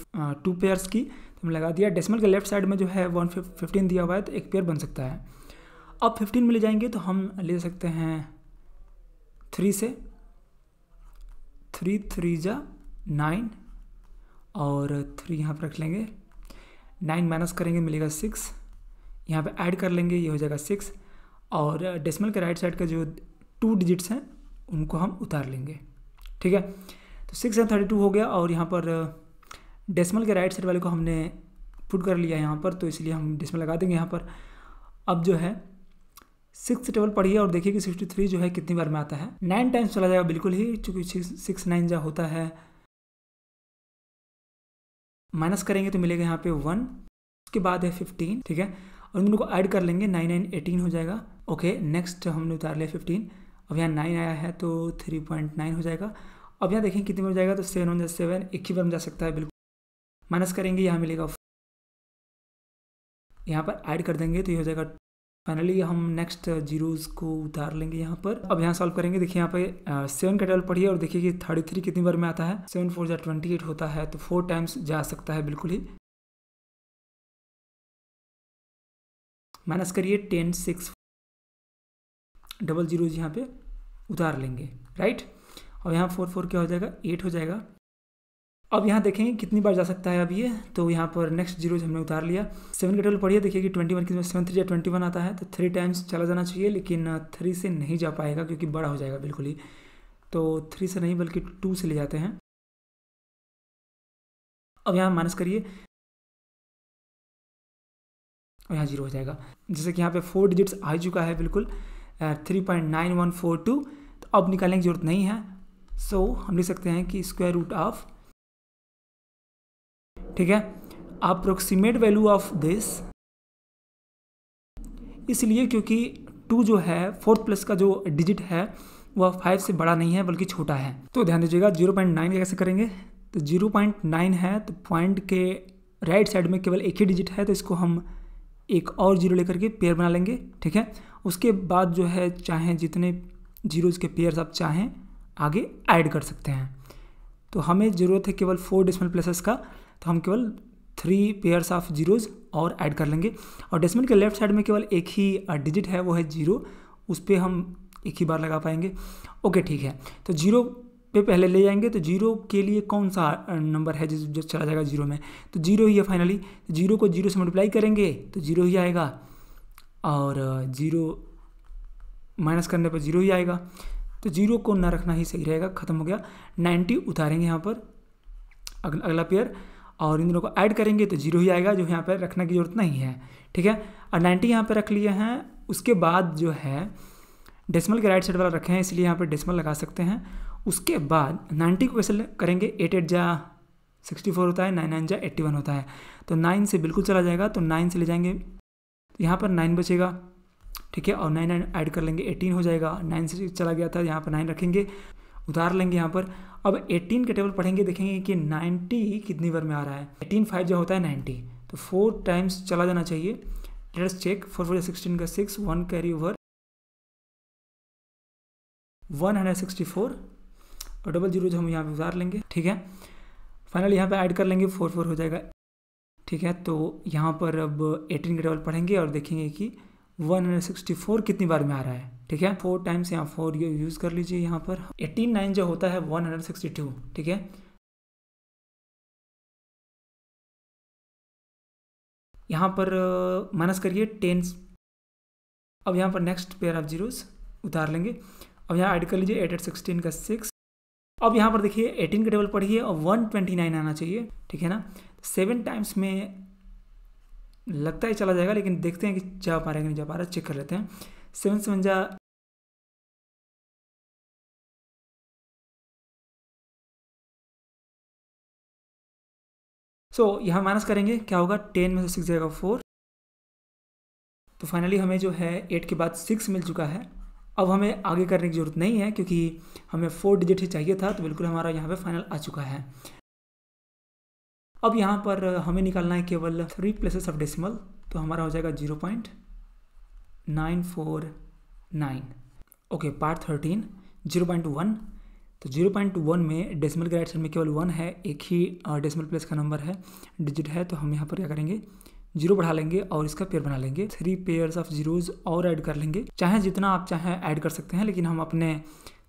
टू पेयर्स की तो हमने लगा दिया डेसिमल के लेफ्ट साइड में जो है वन फिफ्टीन दिया हुआ है तो एक पेयर बन सकता है अब फिफ्टीन में ले जाएंगे तो हम ले सकते हैं थ्री से थ्री थ्री जा नाइन और थ्री यहाँ पर रख लेंगे नाइन माइनस करेंगे मिलेगा सिक्स यहाँ पे ऐड कर लेंगे ये हो जाएगा सिक्स और डेसिमल के राइट साइड का जो टू डिजिट्स हैं उनको हम उतार लेंगे ठीक है तो सिक्स एंड थर्टी टू हो गया और यहाँ पर डेसिमल uh, के राइट साइड वाले को हमने पुट कर लिया यहाँ पर तो इसलिए हम डेसिमल लगा देंगे यहाँ पर अब जो है सिक्स टेबल पढ़िए और देखिए कि सिक्सटी थ्री जो है कितनी बार में आता है नाइन टाइम्स चला जाएगा बिल्कुल ही चूँकि सिक्स नाइन जो होता है माइनस करेंगे तो मिलेगा यहाँ पे वन उसके बाद है फिफ्टीन ठीक है और इन लोग को ऐड कर लेंगे नाइन नाइन एटीन हो जाएगा ओके नेक्स्ट हमने उतार लिया फिफ्टीन अब यहाँ नाइन आया है तो थ्री पॉइंट नाइन हो जाएगा अब यहाँ देखें कितने बार जाएगा तो सेवन वन सेवन एक ही बार में जा सकता है बिल्कुल माइनस करेंगे यहाँ मिलेगा यहाँ पर ऐड कर देंगे तो ये हो जाएगा फाइनली हम नेक्स्ट जीरोज़ को उतार लेंगे यहाँ पर अब यहाँ सॉल्व करेंगे देखिए यहाँ पर सेवन का टेबल पढ़िए और देखिए कि थर्टी थ्री कितनी बार में आता है सेवन फोर जो ट्वेंटी एट होता है तो फोर टाइम्स जा सकता है बिल्कुल ही माइनस करिए टेन सिक्स डबल जीरो यहाँ पे उतार लेंगे राइट और यहाँ फोर फोर क्या हो जाएगा एट हो जाएगा अब यहाँ देखें कितनी बार जा सकता है अब ये तो यहाँ पर नेक्स्ट जीरो हमने उतार लिया सेवन के टेबल पढ़िए देखिए कि ट्वेंटी वन किसमें सेवन थ्री या ट्वेंटी वन आता है तो थ्री टाइम्स चला जाना चाहिए लेकिन थ्री से नहीं जा पाएगा क्योंकि बड़ा हो जाएगा बिल्कुल ही तो थ्री से नहीं बल्कि टू से ले जाते हैं अब यहाँ माइनस करिए और यहाँ जीरो हो जाएगा जैसे कि यहाँ पे फोर डिजिट्स आ चुका है बिल्कुल three point nine one four two तो अब निकालने की जरूरत नहीं है सो so, हम लिख सकते हैं कि स्क्वायर रूट ऑफ ठीक है अप्रोक्सीमेट वैल्यू ऑफ दिस इसलिए क्योंकि टू जो है फोर्थ प्लस का जो डिजिट है वह फाइव से बड़ा नहीं है बल्कि छोटा है तो ध्यान दीजिएगा जीरो पॉइंट नाइन कैसे करेंगे तो जीरो पॉइंट नाइन है तो पॉइंट के राइट साइड में केवल एक ही डिजिट है तो इसको हम एक और जीरो लेकर के पेयर बना लेंगे ठीक है उसके बाद जो है चाहें जितने जीरोज़ के पेयर्स आप चाहें आगे ऐड कर सकते हैं तो हमें ज़रूरत है केवल फोर डेसिमल प्लेसेस का तो हम केवल थ्री पेयर्स ऑफ जीरोज़ और ऐड कर लेंगे और डेसिमल के लेफ्ट साइड में केवल एक ही डिजिट है वो है जीरो उस पर हम एक ही बार लगा पाएंगे ओके ठीक है तो जीरो पे पहले ले जाएंगे तो जीरो के लिए कौन सा नंबर है जिस जो चला जाएगा जीरो में तो जीरो ही है फाइनली तो जीरो को जीरो से मल्टीप्लाई करेंगे तो जीरो ही आएगा और जीरो माइनस करने पर जीरो ही आएगा तो जीरो को ना रखना ही सही रहेगा खत्म हो गया नाइन्टी उतारेंगे यहाँ पर अगला अगला पेयर और इन दोनों को ऐड करेंगे तो जीरो ही आएगा जो यहाँ पर रखने की ज़रूरत नहीं है ठीक है और नाइन्टी यहाँ पर रख लिए हैं उसके बाद जो है डेसिमल के राइट साइड वाला रखे हैं इसलिए यहाँ पर डेसिमल लगा सकते हैं उसके बाद नाइन्टी को कैसे करेंगे एट एट जा सिक्सटी फोर होता है नाइन नाइन जा एट्टी वन होता है तो नाइन से बिल्कुल चला जाएगा तो नाइन से ले जाएंगे यहाँ पर नाइन बचेगा ठीक है और नाइन ऐड कर लेंगे एटीन हो जाएगा नाइन से चला गया था यहाँ पर नाइन रखेंगे उतार लेंगे यहाँ पर अब एटीन के टेबल पढ़ेंगे देखेंगे कि नाइन्टी कितनी बार में आ रहा है एटीन फाइव जो होता है नाइन्टी तो फोर टाइम्स चला जाना चाहिए let's check four four sixteen का six one carry over one hundred sixty four और डबल जीरो जो हम यहाँ पे उतार लेंगे ठीक है फाइनल यहाँ पे ऐड कर लेंगे फोर फोर हो जाएगा ठीक है तो यहाँ पर अब एटीन के टेबल पढ़ेंगे और देखेंगे कि 164 कितनी बार में आ रहा है ठीक है फोर टाइम्स यहाँ फोर यूज़ कर लीजिए यहाँ पर एटीन नाइन जो होता है 162 ठीक है यहाँ पर माइनस uh, करिए टेंस अब यहाँ पर नेक्स्ट पेयर ऑफ जीरोस उतार लेंगे अब यहाँ ऐड कर लीजिए एट एट सिक्सटीन का सिक्स अब यहाँ पर देखिए एटीन का टेबल पढ़िए और वन ट्वेंटी नाइन आना चाहिए ठीक है ना सेवन टाइम्स में लगता ही चला जाएगा लेकिन देखते हैं कि जा पा रहे हैं कि नहीं जा पा रहा चेक कर लेते हैं सेवन सेवन जा सो so, यहाँ माइनस करेंगे क्या होगा टेन में से सिक्स जाएगा फोर तो फाइनली हमें जो है एट के बाद सिक्स मिल चुका है अब हमें आगे करने की ज़रूरत नहीं है क्योंकि हमें फोर डिजिट ही चाहिए था तो बिल्कुल हमारा यहाँ पे फाइनल आ चुका है अब यहाँ पर हमें निकालना है केवल थ्री प्लेसेस ऑफ डेसिमल तो हमारा हो जाएगा zero point nine four nine okay part thirteen zero point one तो जीरो पॉइंट वन में डेसिमल के राइट साइड में केवल वन है एक ही डेसिमल uh, प्लेस का नंबर है डिजिट है तो हम यहाँ पर क्या करेंगे जीरो बढ़ा लेंगे और इसका पेयर बना लेंगे थ्री पेयर्स ऑफ जीरोज और ऐड कर लेंगे चाहे जितना आप चाहें ऐड कर सकते हैं लेकिन हम अपने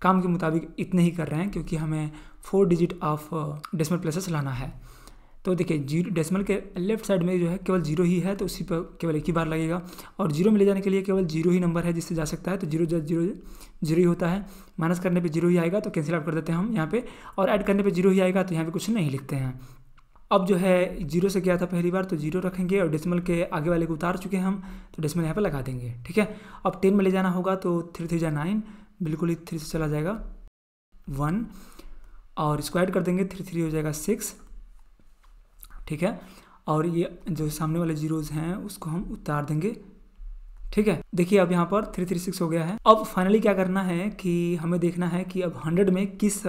काम के मुताबिक इतने ही कर रहे हैं क्योंकि हमें four digit of decimal places लाना है तो देखिए जीरो डेसिमल के लेफ्ट साइड में जो है केवल जीरो ही है तो उसी पर केवल एक ही बार लगेगा और जीरो में ले जाने के लिए केवल जीरो ही नंबर है जिससे जा सकता है तो जीरो जो जीरो जीरो ही होता है माइनस करने पे जीरो ही आएगा तो कैंसिल आउट कर देते हैं हम यहाँ पे और ऐड करने पे जीरो ही आएगा तो यहाँ पे कुछ नहीं लिखते हैं अब जो है जीरो से किया था पहली बार तो जीरो रखेंगे और डेसिमल के आगे वाले को उतार चुके हैं हम तो डेसिमल यहाँ पर लगा देंगे ठीक है अब टेन में ले जाना होगा तो थ्री थ्री या नाइन बिल्कुल ही थ्री से चला जाएगा वन और इसको ऐड कर देंगे थ्री थ्री हो जाएगा सिक्स ठीक है और ये जो सामने वाले जीरोज हैं उसको हम उतार देंगे ठीक है देखिए अब यहाँ पर थ्री थ्री सिक्स हो गया है अब फाइनली क्या करना है कि हमें देखना है कि अब हंड्रेड में किस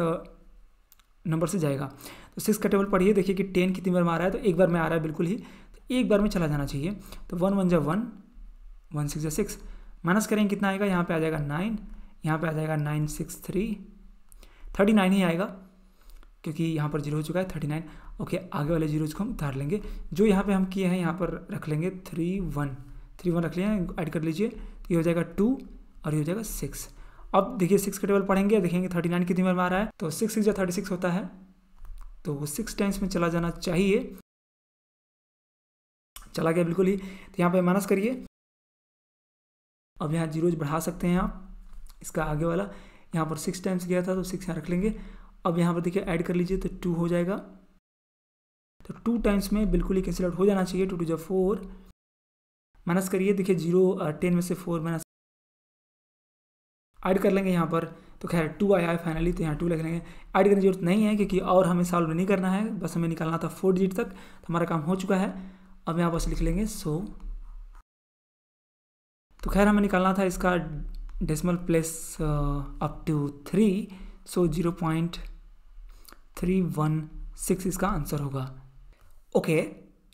नंबर से जाएगा तो सिक्स का टेबल पढ़िए देखिए कि टेन कितनी बार में आ रहा है तो एक बार में आ रहा है बिल्कुल ही तो एक बार में चला जाना चाहिए तो वन वन जब वन वन सिक्स जा सिक्स माइनस करेंगे कितना आएगा यहाँ पर आ जाएगा नाइन यहाँ पर आ जाएगा nine six three thirty nine ही आएगा क्योंकि यहाँ पर जीरो हो चुका है थर्टी नाइन ओके आगे वाले जीरोज को हम उतार लेंगे जो यहाँ पे हम किए हैं यहाँ पर रख लेंगे थ्री वन थ्री वन रख लिया ऐड कर लीजिए तो ये हो जाएगा टू और ये हो जाएगा सिक्स अब देखिए सिक्स का टेबल पढ़ेंगे देखेंगे थर्टी नाइन कितनी बार में आ रहा है तो सिक्स सिक्स या थर्टी सिक्स होता है तो वो सिक्स टाइम्स में चला जाना चाहिए चला गया बिल्कुल ही तो यहाँ पर माइनस करिए अब यहाँ जीरोज बढ़ा सकते हैं आप इसका आगे वाला यहाँ पर सिक्स टाइम्स गया था तो सिक्स यहाँ रख लेंगे अब यहाँ पर देखिए ऐड कर लीजिए तो टू हो जाएगा तो टू टाइम्स में बिल्कुल ही कैंसिल आउट हो जाना चाहिए टू टू जो फोर माइनस करिए देखिए जीरो टेन uh, में से फोर माइनस ऐड कर लेंगे यहाँ पर तो खैर टू आया है फाइनली तो यहाँ टू लिख लेंगे ऐड करने की जरूरत नहीं है क्योंकि और हमें सॉल्व नहीं करना है बस हमें निकालना था फोर डिजिट तक तो हमारा काम हो चुका है अब यहाँ बस लिख लेंगे सो तो खैर हमें निकालना था इसका decimal place up to three so zero point three one six इसका आंसर होगा okay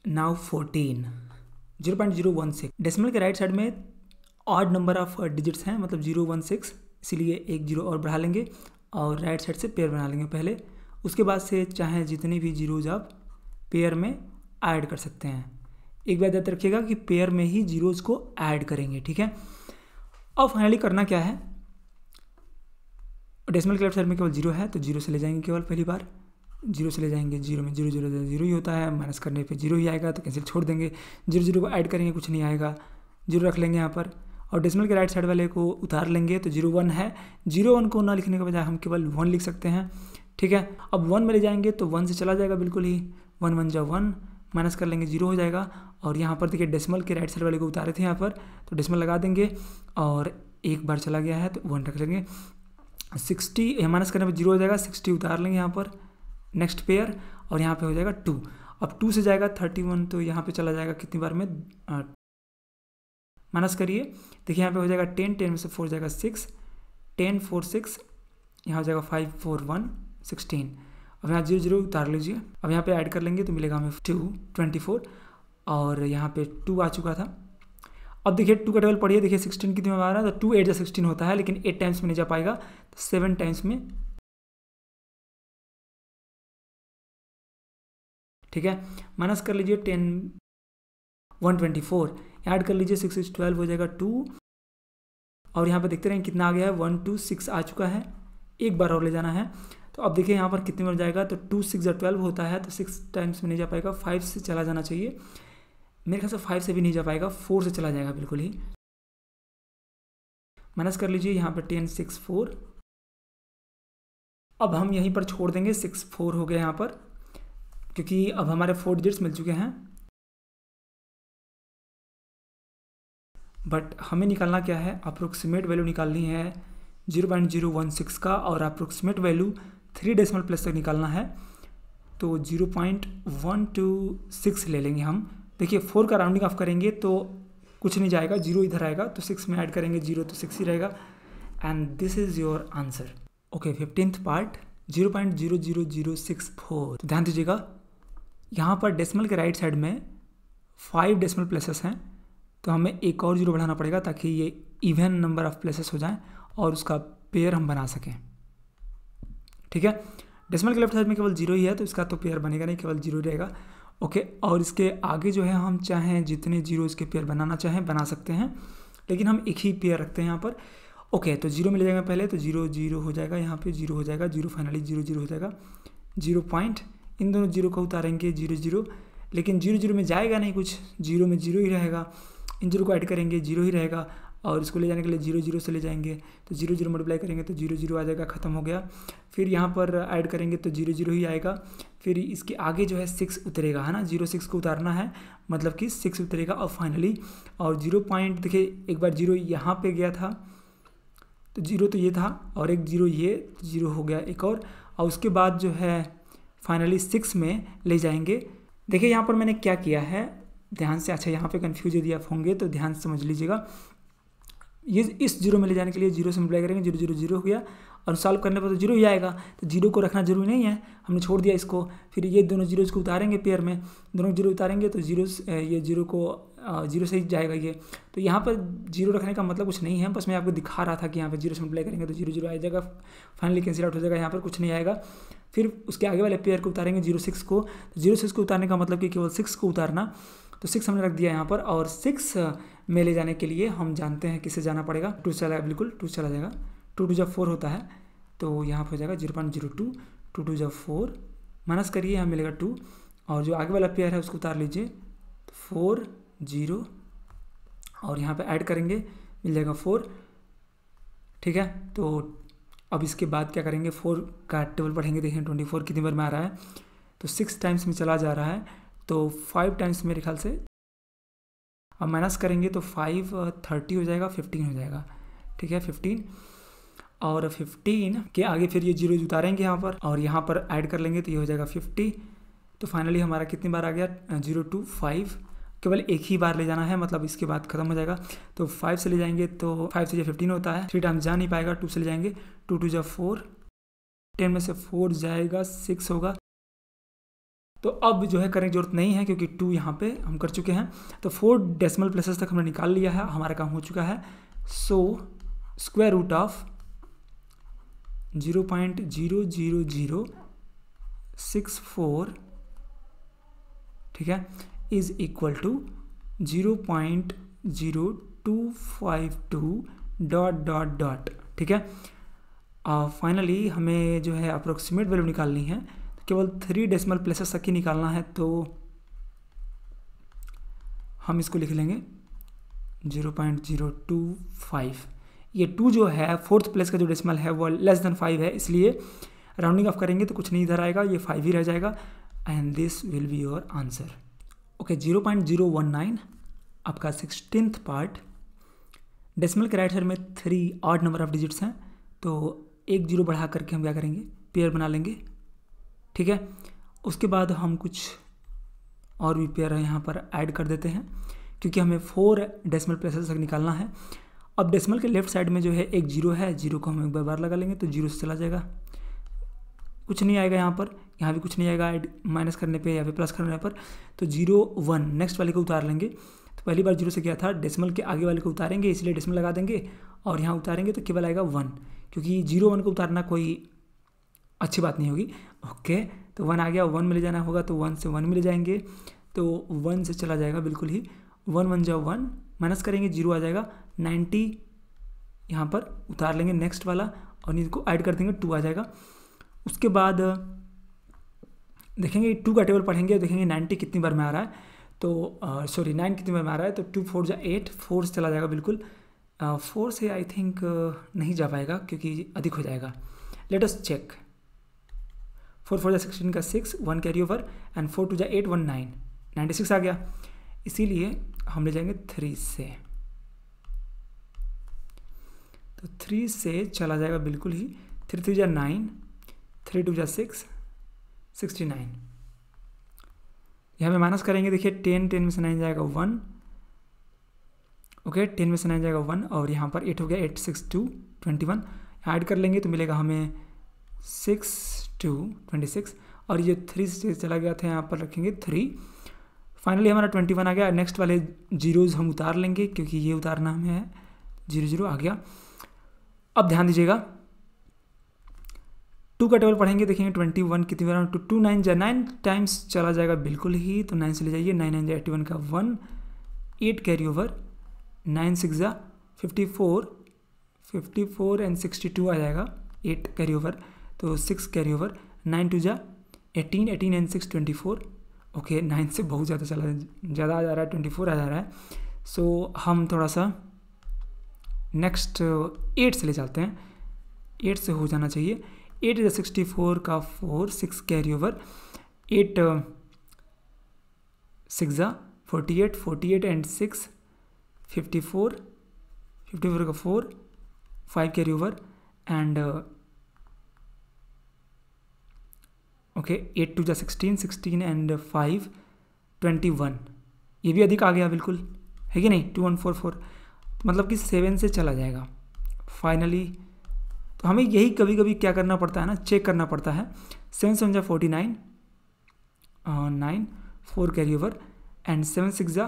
now fourteen zero point zero one six decimal के राइट साइड में ऑड नंबर ऑफ डिजिट्स हैं मतलब जीरो वन सिक्स इसीलिए एक जीरो और बढ़ा लेंगे और राइट साइड से पेयर बना लेंगे पहले उसके बाद से चाहे जितने भी जीरोज आप पेयर में ऐड कर सकते हैं एक बात याद रखिएगा कि पेयर में ही जीरोज को ऐड करेंगे ठीक है और फाइनली करना क्या है और डेसिमल के लेफ्ट साइड में केवल जीरो है तो जीरो से ले जाएंगे केवल पहली बार जीरो से ले जाएंगे जीरो में जीरो जीरो जीरो ही होता है माइनस करने पे जीरो ही आएगा तो कैंसिल छोड़ देंगे जीरो जीरो को ऐड करेंगे कुछ नहीं आएगा जीरो रख लेंगे यहाँ पर और डेसिमल के राइट साइड वाले को उतार लेंगे तो जीरो वन है जीरो वन को ना लिखने के बजाय हम केवल वन लिख सकते हैं ठीक है अब वन में ले जाएंगे तो वन से चला जाएगा बिल्कुल ही वन वन जो वन माइनस कर लेंगे जीरो हो जाएगा और यहाँ पर देखिए डेसिमल के राइट साइड वाले को उतारे थे यहाँ पर तो डेसिमल लगा देंगे और एक बार चला गया है तो वन रख लेंगे सिक्सटी माइनस करने पर जीरो हो जाएगा सिक्सटी उतार लेंगे यहाँ पर नेक्स्ट पेयर और यहाँ पे हो जाएगा टू अब टू से जाएगा थर्टी वन तो यहाँ पे चला जाएगा कितनी बार में माइनस करिए देखिए यहाँ पे हो जाएगा टेन टेन में से फोर जाएगा सिक्स टेन फोर सिक्स यहाँ हो जाएगा फाइव फोर वन सिक्सटीन अब यहाँ जीरो जीरो उतार लीजिए अब यहाँ पर ऐड कर लेंगे तो मिलेगा हमें टू ट्वेंटी फोर और यहाँ पर टू आ चुका था अब देखिए टू का टेबल पढ़िए देखिए सिक्सटीन कितने में आ रहा है तो टू एट जो सिक्सटीन होता है लेकिन एट टाइम्स में नहीं जा पाएगा तो सेवन टाइम्स में ठीक है माइनस कर लीजिए ten one twenty four add कर लीजिए सिक्स ट्वेल्व हो जाएगा टू और यहाँ पे देखते रहें कितना आ गया है वन टू सिक्स आ चुका है एक बार और ले जाना है तो अब देखिए यहाँ पर कितने में जाएगा तो टू सिक्स या ट्वेल्व होता है तो सिक्स टाइम्स में नहीं जा पाएगा फाइव से चला जाना चाहिए मेरे ख्याल से फाइव से भी नहीं जा पाएगा फोर से चला जाएगा बिल्कुल ही माइनस कर लीजिए यहाँ पर टेन सिक्स फोर अब हम यहीं पर छोड़ देंगे सिक्स फोर हो गया यहाँ पर क्योंकि अब हमारे फोर डिजिट्स मिल चुके हैं बट हमें निकालना क्या है अप्रोक्सीमेट वैल्यू निकालनी है zero point zero one six का और approximate value three decimal plus तक निकालना है तो zero point one two six ले लेंगे हम देखिए फोर का राउंडिंग ऑफ करेंगे तो कुछ नहीं जाएगा जीरो इधर आएगा तो सिक्स में ऐड करेंगे जीरो तो सिक्स ही रहेगा and this is your answer okay fifteenth part zero point zero zero zero six four तो ध्यान दीजिएगा यहाँ पर डेसिमल के राइट साइड में फाइव डेसिमल प्लेसेस हैं तो हमें एक और जीरो बढ़ाना पड़ेगा ताकि ये इवन नंबर ऑफ प्लेसेस हो जाएं और उसका पेयर हम बना सकें ठीक है डेसिमल के लेफ्ट साइड में केवल जीरो ही है तो इसका तो पेयर बनेगा नहीं केवल जीरो रहेगा ओके और इसके आगे जो है हम चाहें जितने जीरोज़ के पेयर बनाना चाहें बना सकते हैं लेकिन हम एक ही पेयर रखते हैं यहाँ पर ओके तो जीरो मिल जाएगा पहले तो जीरो जीरो हो जाएगा यहाँ पे जीरो हो जाएगा जीरो फाइनली जीरो जीरो हो जाएगा जीरो पॉइंट इन दोनों जीरो को उतारेंगे जीरो जीरो लेकिन जीरो जीरो में जाएगा नहीं कुछ जीरो में जीरो ही रहेगा इन जीरो को ऐड करेंगे जीरो ही रहेगा और इसको ले जाने के लिए जीरो जीरो से ले जाएंगे तो जीरो जीरो मल्टीप्लाई करेंगे तो जीरो जीरो आ जाएगा ख़त्म हो गया फिर यहाँ पर ऐड करेंगे तो जीरो जीरो ही आएगा फिर इसके आगे जो है सिक्स उतरेगा है ना जीरो सिक्स को उतारना है मतलब कि सिक्स उतरेगा और फाइनली और जीरो पॉइंट देखिए एक बार जीरो यहाँ पे गया था तो जीरो तो ये था और एक जीरो ये जीरो तो हो गया एक और और उसके बाद जो है फाइनली सिक्स में ले जाएंगे देखिए यहाँ पर मैंने क्या किया है ध्यान से अच्छा यहाँ पर कन्फ्यूज यदि आप होंगे तो ध्यान समझ लीजिएगा ये इस जीरो में ले जाने के लिए जीरो से मल्टीप्लाई करेंगे जीरो जीरो जीरो हो गया और सॉल्व करने पर तो जीरो ही आएगा तो जीरो को रखना जरूरी नहीं है हमने छोड़ दिया इसको फिर ये दोनों जीरो को उतारेंगे पेयर में दोनों जीरो उतारेंगे तो जीरो ये जीरो को जीरो से ही जाएगा ये तो यहाँ पर जीरो रखने का मतलब कुछ नहीं है बस मैं आपको दिखा रहा था कि यहाँ पर जीरो से मल्टीप्लाई करेंगे तो जीरो जीरो आ जाएगा फाइनली कैंसिल आउट हो जाएगा यहाँ पर कुछ नहीं आएगा फिर उसके आगे वाले पेयर को उतारेंगे जीरो सिक्स को तो जीरो सिक्स को उतारने का मतलब कि केवल सिक्स को उतारना तो सिक्स हमने रख दिया यहाँ पर और सिक्स में ले जाने के लिए हम जानते हैं किसे जाना पड़ेगा टू चला बिल्कुल टू चला जाएगा टू टू जब फोर होता है तो यहाँ पर हो जाएगा zero point zero two two two जब फोर माइनस करिए यहाँ मिलेगा टू और जो आगे वाला पेयर है उसको उतार लीजिए तो फोर जीरो और यहाँ पर ऐड करेंगे मिल जाएगा फोर ठीक है तो अब इसके बाद क्या करेंगे फोर का टेबल पढ़ेंगे देखें ट्वेंटी फोर कितनी बार में आ रहा है तो सिक्स टाइम्स में चला जा रहा है तो फाइव टाइम्स मेरे ख्याल से अब माइनस करेंगे तो फाइव थर्टी हो जाएगा फिफ्टीन हो जाएगा ठीक है फिफ्टीन और 15 के आगे फिर ये जीरो उतारेंगे यहाँ पर और यहाँ पर ऐड कर लेंगे तो ये हो जाएगा 50 तो फाइनली हमारा कितनी बार आ गया जीरो टू फाइव केवल एक ही बार ले जाना है मतलब इसके बाद खत्म हो जाएगा तो फाइव से ले जाएंगे तो फाइव से जो फिफ्टीन होता है थ्री टाइम्स जा नहीं पाएगा टू से ले जाएंगे टू टू जब फोर टेन में से फोर जाएगा सिक्स होगा तो अब जो है करने की जरूरत नहीं है क्योंकि टू यहाँ पे हम कर चुके हैं तो फोर डेसिमल प्लेसेस तक हमने निकाल लिया है हमारा काम हो चुका है so square root of zero point zero zero zero six four ठीक है is equal to zero point zero two five two dot dot dot ठीक है फाइनली uh, हमें जो है अप्रोक्सीमेट वैल्यू निकालनी है तो केवल थ्री डेसिमल प्लेसेस तक ही निकालना है तो हम इसको लिख लेंगे zero point zero two five ये टू जो है फोर्थ प्लेस का जो डेसिमल है वो लेस देन फाइव है इसलिए राउंडिंग ऑफ करेंगे तो कुछ नहीं इधर आएगा ये फाइव ही रह जाएगा and this will be your answer okay zero point zero one nine आपका सिक्सटीन पार्ट डेसिमल के राइट साइड में थ्री आठ नंबर ऑफ डिजिट्स हैं तो एक जीरो बढ़ा करके हम क्या करेंगे पेयर बना लेंगे ठीक है उसके बाद हम कुछ और भी पेयर यहाँ पर ऐड कर देते हैं क्योंकि हमें फोर डेसिमल प्लेसेस तक निकालना है अब डेसिमल के लेफ्ट साइड में जो है एक जीरो है जीरो को हम एक बार बार लगा लेंगे तो जीरो से चला जाएगा कुछ नहीं आएगा यहाँ पर यहाँ भी कुछ नहीं आएगा एड माइनस करने पे या फिर प्लस करने पर तो जीरो वन नेक्स्ट वाले को उतार लेंगे तो पहली बार जीरो से क्या था डेसिमल के आगे वाले को उतारेंगे इसलिए डेसिमल लगा देंगे और यहाँ उतारेंगे तो केवल आएगा वन क्योंकि जीरो वन को उतारना कोई अच्छी बात नहीं होगी ओके तो वन आ गया वन में ले जाना होगा तो वन से वन में ले जाएंगे तो वन से चला जाएगा बिल्कुल ही वन वन जाओ वन माइनस करेंगे जीरो आ जाएगा नाइन्टी यहाँ पर उतार लेंगे नेक्स्ट वाला और इनको ऐड कर देंगे टू आ जाएगा उसके बाद देखेंगे टू का टेबल पढ़ेंगे देखेंगे नाइन्टी कितनी बार में आ रहा है तो सॉरी नाइन कितनी बार में आ रहा है तो टू फोर जा एट फोर से चला जाएगा बिल्कुल फोर से आई थिंक नहीं जा पाएगा क्योंकि अधिक हो जाएगा let us check four four जा सिक्सटीन का six one carry over and four two जा eight one nine ninety six आ गया इसीलिए हम ले जाएंगे थ्री से तो थ्री से चला जाएगा बिल्कुल ही थ्री थ्री जा नाइन थ्री टू जा सिक्स सिक्सटी नाइन यहाँ पे माइनस करेंगे देखिए टेन टेन में से नाइन जाएगा वन ओके टेन में से नाइन जाएगा वन और यहाँ पर एट हो गया eight six two twenty one add कर लेंगे तो मिलेगा हमें सिक्स टू ट्वेंटी सिक्स और ये थ्री से चला गया था यहाँ पर रखेंगे थ्री फाइनली हमारा ट्वेंटी वन आ गया नेक्स्ट वाले जीरोज़ हम उतार लेंगे क्योंकि ये उतारना हमें है जीरो जीरो आ गया अब ध्यान दीजिएगा टू का टेबल पढ़ेंगे देखेंगे ट्वेंटी वन कितनी बार टू टू नाइन जाए नाइन टाइम्स चला जाएगा बिल्कुल ही तो नाइन से ले जाइए नाइन नाइन जाए एट्टी वन का one eight carry over nine six जा fifty four fifty four and sixty two आ जाएगा एट कैरी ओवर तो six carry over nine two जा eighteen eighteen and six twenty four okay ninth से बहुत ज़्यादा चला ज़्यादा आ जा रहा है ट्वेंटी फोर आ जा रहा है सो so, हम थोड़ा सा नेक्स्ट एट से ले जाते हैं एट से हो जाना चाहिए एट इज सिक्सटी फोर का four six carry over eight six ज़ा forty eight forty eight and six fifty four fifty four का four five carry over and okay eight two जा sixteen sixteen and five twenty one ये भी अधिक आ गया बिल्कुल है कि नहीं टू वन फोर फोर मतलब कि सेवन से चला जाएगा फाइनली तो हमें यही कभी कभी क्या करना पड़ता है ना चेक करना पड़ता है सेवन सेवन जा forty nine nine four carry over and seven six जा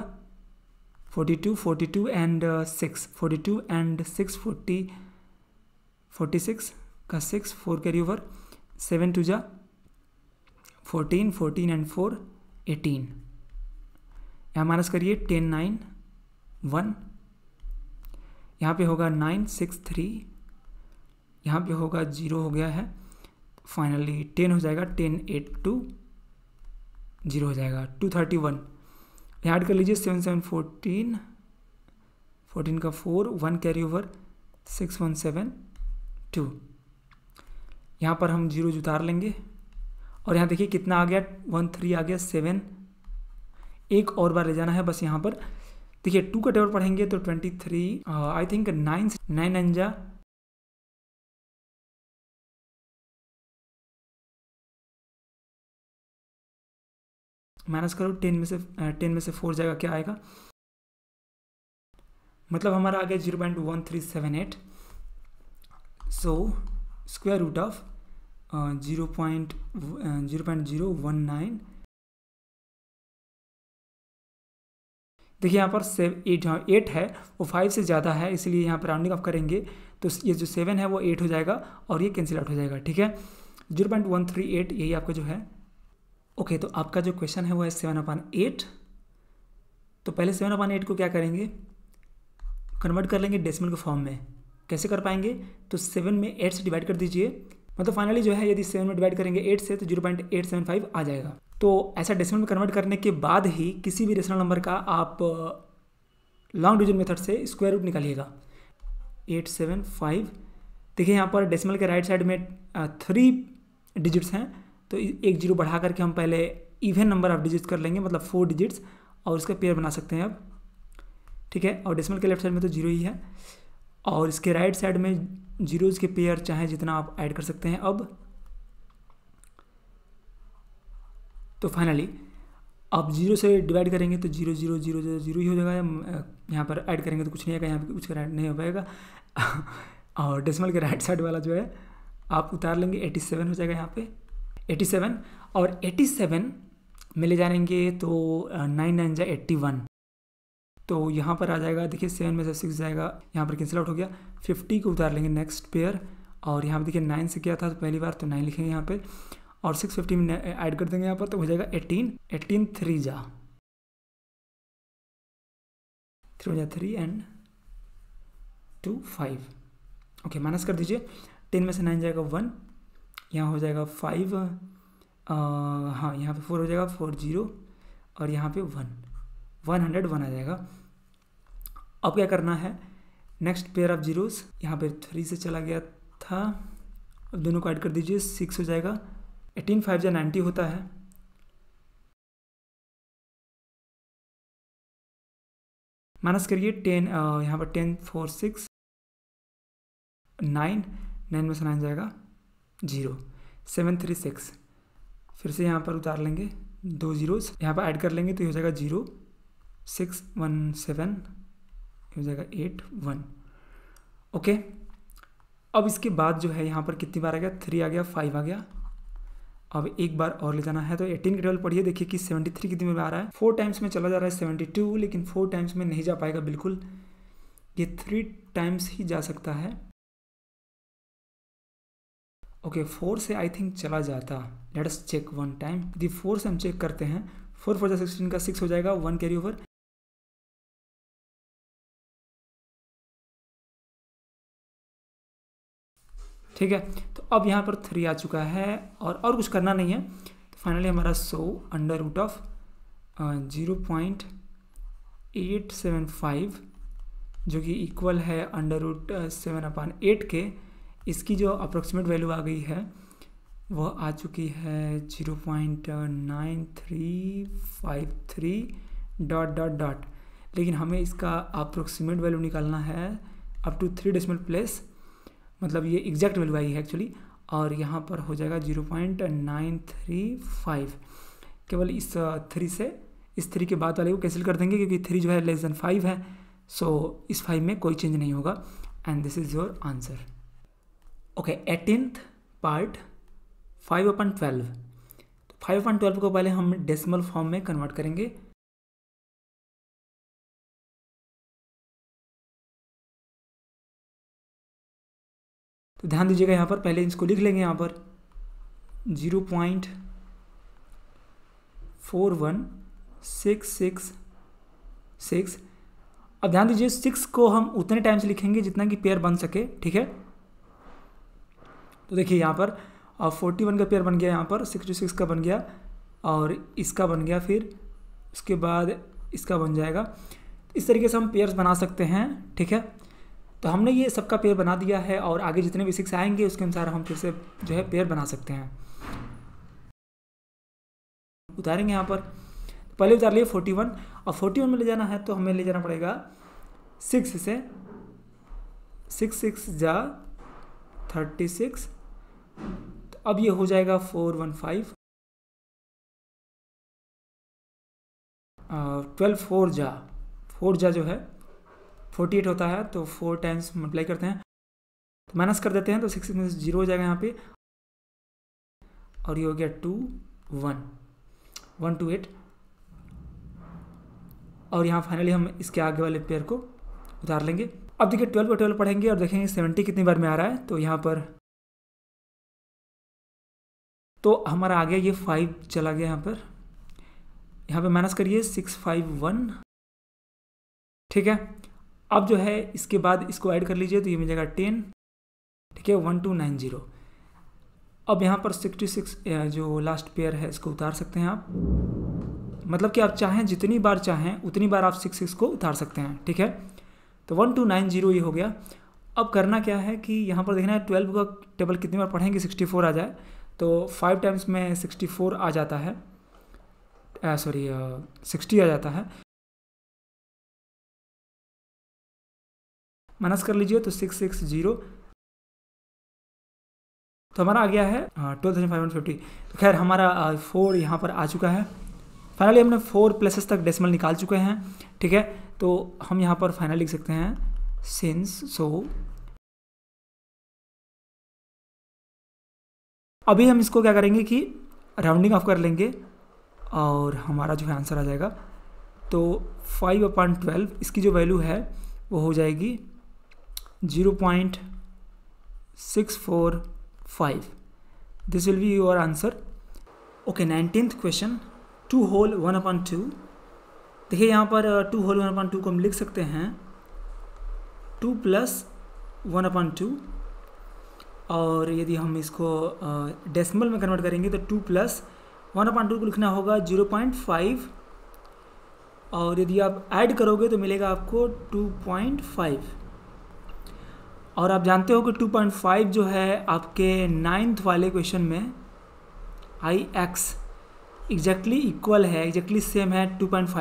forty two forty two and six forty two and six forty forty six का six four carry over seven two जा fourteen fourteen and four eighteen यहाँ minus करिए ten nine one यहाँ पे होगा nine six three यहाँ पे होगा जीरो हो गया है फाइनली टेन हो जाएगा टेन एट टू जीरो हो जाएगा टू थर्टी वन यहाँ ऐड कर लीजिए सेवन सेवन फोर्टीन फोर्टीन का four one carry over six one seven two यहाँ पर हम जीरो उतार लेंगे और यहाँ देखिए कितना आ गया वन थ्री आ गया सेवन एक और बार ले जाना है बस यहाँ पर देखिए टू का टेबल पढ़ेंगे तो twenty three I think nine nine अंजा माइनस करो टेन में से टेन में से फोर जाएगा क्या आएगा मतलब हमारा आ गया zero point one three seven eight so square root of zero point zero point zero one nine देखिए यहाँ पर सेव एट हाँ, एट है वो फाइव से ज़्यादा है इसलिए यहाँ पर राउंडिंग अप करेंगे तो ये जो सेवन है वो एट हो जाएगा और ये कैंसिल आउट हो जाएगा ठीक है zero point one three eight यही आपका जो है ओके तो आपका जो क्वेश्चन है वो है सेवन अपान एट तो पहले सेवन अपान एट को क्या करेंगे कन्वर्ट कर लेंगे डेसिमल के फॉर्म में कैसे कर पाएंगे तो सेवन में एट से डिवाइड कर दीजिए मतलब फाइनली जो है यदि सेवन में डिवाइड करेंगे एट से तो zero point eight seven five आ जाएगा तो ऐसा डेसिमल में कन्वर्ट करने के बाद ही किसी भी रेशनल नंबर का आप लॉन्ग डिविजन मेथड से स्क्वायर रूट निकालिएगा एट सेवन फाइव देखिए यहाँ पर डेसिमल के राइट साइड में थ्री uh, डिजिट्स हैं तो एक जीरो बढ़ा करके हम पहले इवन नंबर ऑफ डिजिट्स कर लेंगे मतलब फोर डिजिट्स और उसका पेयर बना सकते हैं अब ठीक है और डेसिमल के लेफ्ट साइड में तो जीरो ही है और इसके राइट साइड में जीरोज़ के पेयर चाहे जितना आप ऐड कर सकते हैं अब तो फाइनली आप जीरो से डिवाइड करेंगे तो zero zero zero zero zero ही हो जाएगा यहाँ पर ऐड करेंगे तो कुछ नहीं आएगा यहाँ पर कुछ ऐड नहीं हो पाएगा और डेसिमल के राइट साइड वाला जो है आप उतार लेंगे एटी सेवन हो जाएगा यहाँ पे एटी सेवन और एटी सेवन में ले जाएंगे तो नाइन नाइन जाए एट्टी वन तो यहाँ पर आ जाएगा देखिए सेवन में से सिक्स जाएगा यहाँ पर कैंसिल आउट हो गया फिफ्टी को उतार लेंगे नेक्स्ट पेयर और यहाँ पर देखिए नाइन से किया था तो पहली बार तो नाइन लिखेंगे यहाँ पर और सिक्स फिफ्टी में ऐड कर देंगे यहाँ पर तो हो जाएगा एटीन एटीन थ्री जा थ्री जा three and two five okay minus कर दीजिए टेन में से नाइन जाएगा वन यहाँ हो जाएगा फाइव हाँ यहाँ पे फोर हो जाएगा फोर जीरो और यहाँ पे वन वन हंड्रेड वन आ जाएगा अब क्या करना है नेक्स्ट पेयर ऑफ जीरोस यहाँ पे थ्री से चला गया था अब दोनों को ऐड कर दीजिए सिक्स हो जाएगा एटीन फाइव या नाइन्टी होता है माइनस करिए टेन यहाँ पर ten four six nine nine में से नाइन जाएगा जीरो सेवन थ्री सिक्स फिर से यहाँ पर उतार लेंगे दो जीरोस यहाँ पर ऐड कर लेंगे तो ये हो जाएगा जीरो सिक्स वन सेवन हो जाएगा एट वन ओके अब इसके बाद जो है यहाँ पर कितनी बार आ गया थ्री आ गया फाइव आ गया अब एक बार और ले जाना है तो एटीन की टेबल पढ़िए देखिए कि सेवेंटी थ्री कितनी बार आ रहा है फोर टाइम्स में चला जा रहा है सेवेंटी टू लेकिन फोर टाइम्स में नहीं जा पाएगा बिल्कुल ये थ्री टाइम्स ही जा सकता है ओके फोर से आई थिंक चला जाता let us check one time यदि फोर से हम चेक करते हैं फोर फोर सिक्सटीन का सिक्स हो जाएगा वन कैरी ओवर ठीक है तो अब यहाँ पर थ्री आ चुका है और और कुछ करना नहीं है तो फाइनली हमारा so under root of zero point eight seven five जो कि इक्वल है under root seven upon eight के इसकी जो अप्रोक्सीमेट वैल्यू आ गई है वह आ चुकी है zero point nine three five three dot dot dot लेकिन हमें इसका अप्रोक्सीमेट वैल्यू निकालना है up to three decimal place मतलब ये एग्जैक्ट वैल्यू आई है एक्चुअली और यहाँ पर हो जाएगा zero point nine three five केवल इस थ्री से इस थ्री के बाद वाले को कैंसिल कर देंगे क्योंकि थ्री जो है लेस देन फाइव है सो so, इस फाइव में कोई चेंज नहीं होगा and this is your answer okay eighteenth part five upon twelve तो फाइव अपन ट्वेल्व को पहले हम डेसिमल फॉर्म में कन्वर्ट करेंगे तो ध्यान दीजिएगा यहाँ पर पहले इसको लिख लेंगे यहाँ पर zero point four one six six six अब ध्यान दीजिए सिक्स को हम उतने टाइम से लिखेंगे जितना कि पेयर बन सके ठीक है तो देखिए यहाँ पर फोर्टी वन का पेयर बन गया यहाँ पर सिक्सटी सिक्स का बन गया और इसका बन गया फिर उसके बाद इसका बन जाएगा इस तरीके से हम पेयर्स बना सकते हैं ठीक है तो हमने ये सबका पेयर बना दिया है और आगे जितने भी सिक्स आएंगे उसके अनुसार हम फिर से जो है पेयर बना सकते हैं उतारेंगे यहाँ पर पहले उतार लिए फोर्टी वन और फोर्टी वन में ले जाना है तो हमें ले जाना पड़ेगा सिक्स से सिक्स सिक्स जा थर्टी सिक्स तो अब ये हो जाएगा four one five twelve four जा फोर जा जो है फोर्टी एट होता है तो फोर टाइम्स मल्टीप्लाई करते हैं तो माइनस कर देते हैं तो सिक्स में जीरो हो जाएगा यहाँ पे और ये हो गया two one one two eight और यहाँ फाइनली हम इसके आगे वाले पेयर को उतार लेंगे अब देखिए ट्वेल्व और ट्वेल्व पढ़ेंगे और देखेंगे सेवेंटी कितनी बार में आ रहा है तो यहाँ पर तो हमारा आ गया ये फाइव चला गया यहाँ पर यहाँ पे माइनस करिए सिक्स फाइव वन ठीक है अब जो है इसके बाद इसको ऐड कर लीजिए तो ये मिल जाएगा टेन ठीक है वन टू नाइन जीरो अब यहाँ पर सिक्सटी सिक्स जो लास्ट पेयर है इसको उतार सकते हैं आप मतलब कि आप चाहें जितनी बार चाहें उतनी बार आप सिक्स सिक्स को उतार सकते हैं ठीक है तो वन टू नाइन जीरो ये हो गया अब करना क्या है कि यहाँ पर देखना है ट्वेल्व का टेबल कितनी बार पढ़ेंगे सिक्सटी फोर आ जाए तो फाइव टाइम्स में सिक्सटी फोर आ जाता है सॉरी सिक्सटी आ जाता है माइनस कर लीजिए तो सिक्स सिक्स जीरो तो हमारा आ गया है twelve thousand five hundred fifty तो खैर हमारा फोर यहाँ पर आ चुका है फाइनली हमने फोर प्लेसेस तक डेसिमल निकाल चुके हैं ठीक है तो हम यहाँ पर फाइनल लिख सकते हैं सिंस सो अभी हम इसको क्या करेंगे कि राउंडिंग ऑफ कर लेंगे और हमारा जो है आंसर आ जाएगा तो फाइव अपॉइंट ट्वेल्व इसकी जो वैल्यू है वो हो जाएगी zero point six four five this will be your answer okay nineteenth question two whole one upon two देखिए यहाँ पर two whole one upon two को हम लिख सकते हैं two plus one upon two और यदि हम इसको डेसिमल uh, में कन्वर्ट करेंगे तो two plus one upon two को लिखना होगा जीरो पॉइंट फाइव और यदि आप ऐड करोगे तो मिलेगा आपको टू पॉइंट फाइव और आप जानते हो कि 2.5 जो है आपके नाइन्थ वाले क्वेश्चन में आई एक्स एग्जैक्टली इक्वल है एग्जैक्टली सेम है 2.5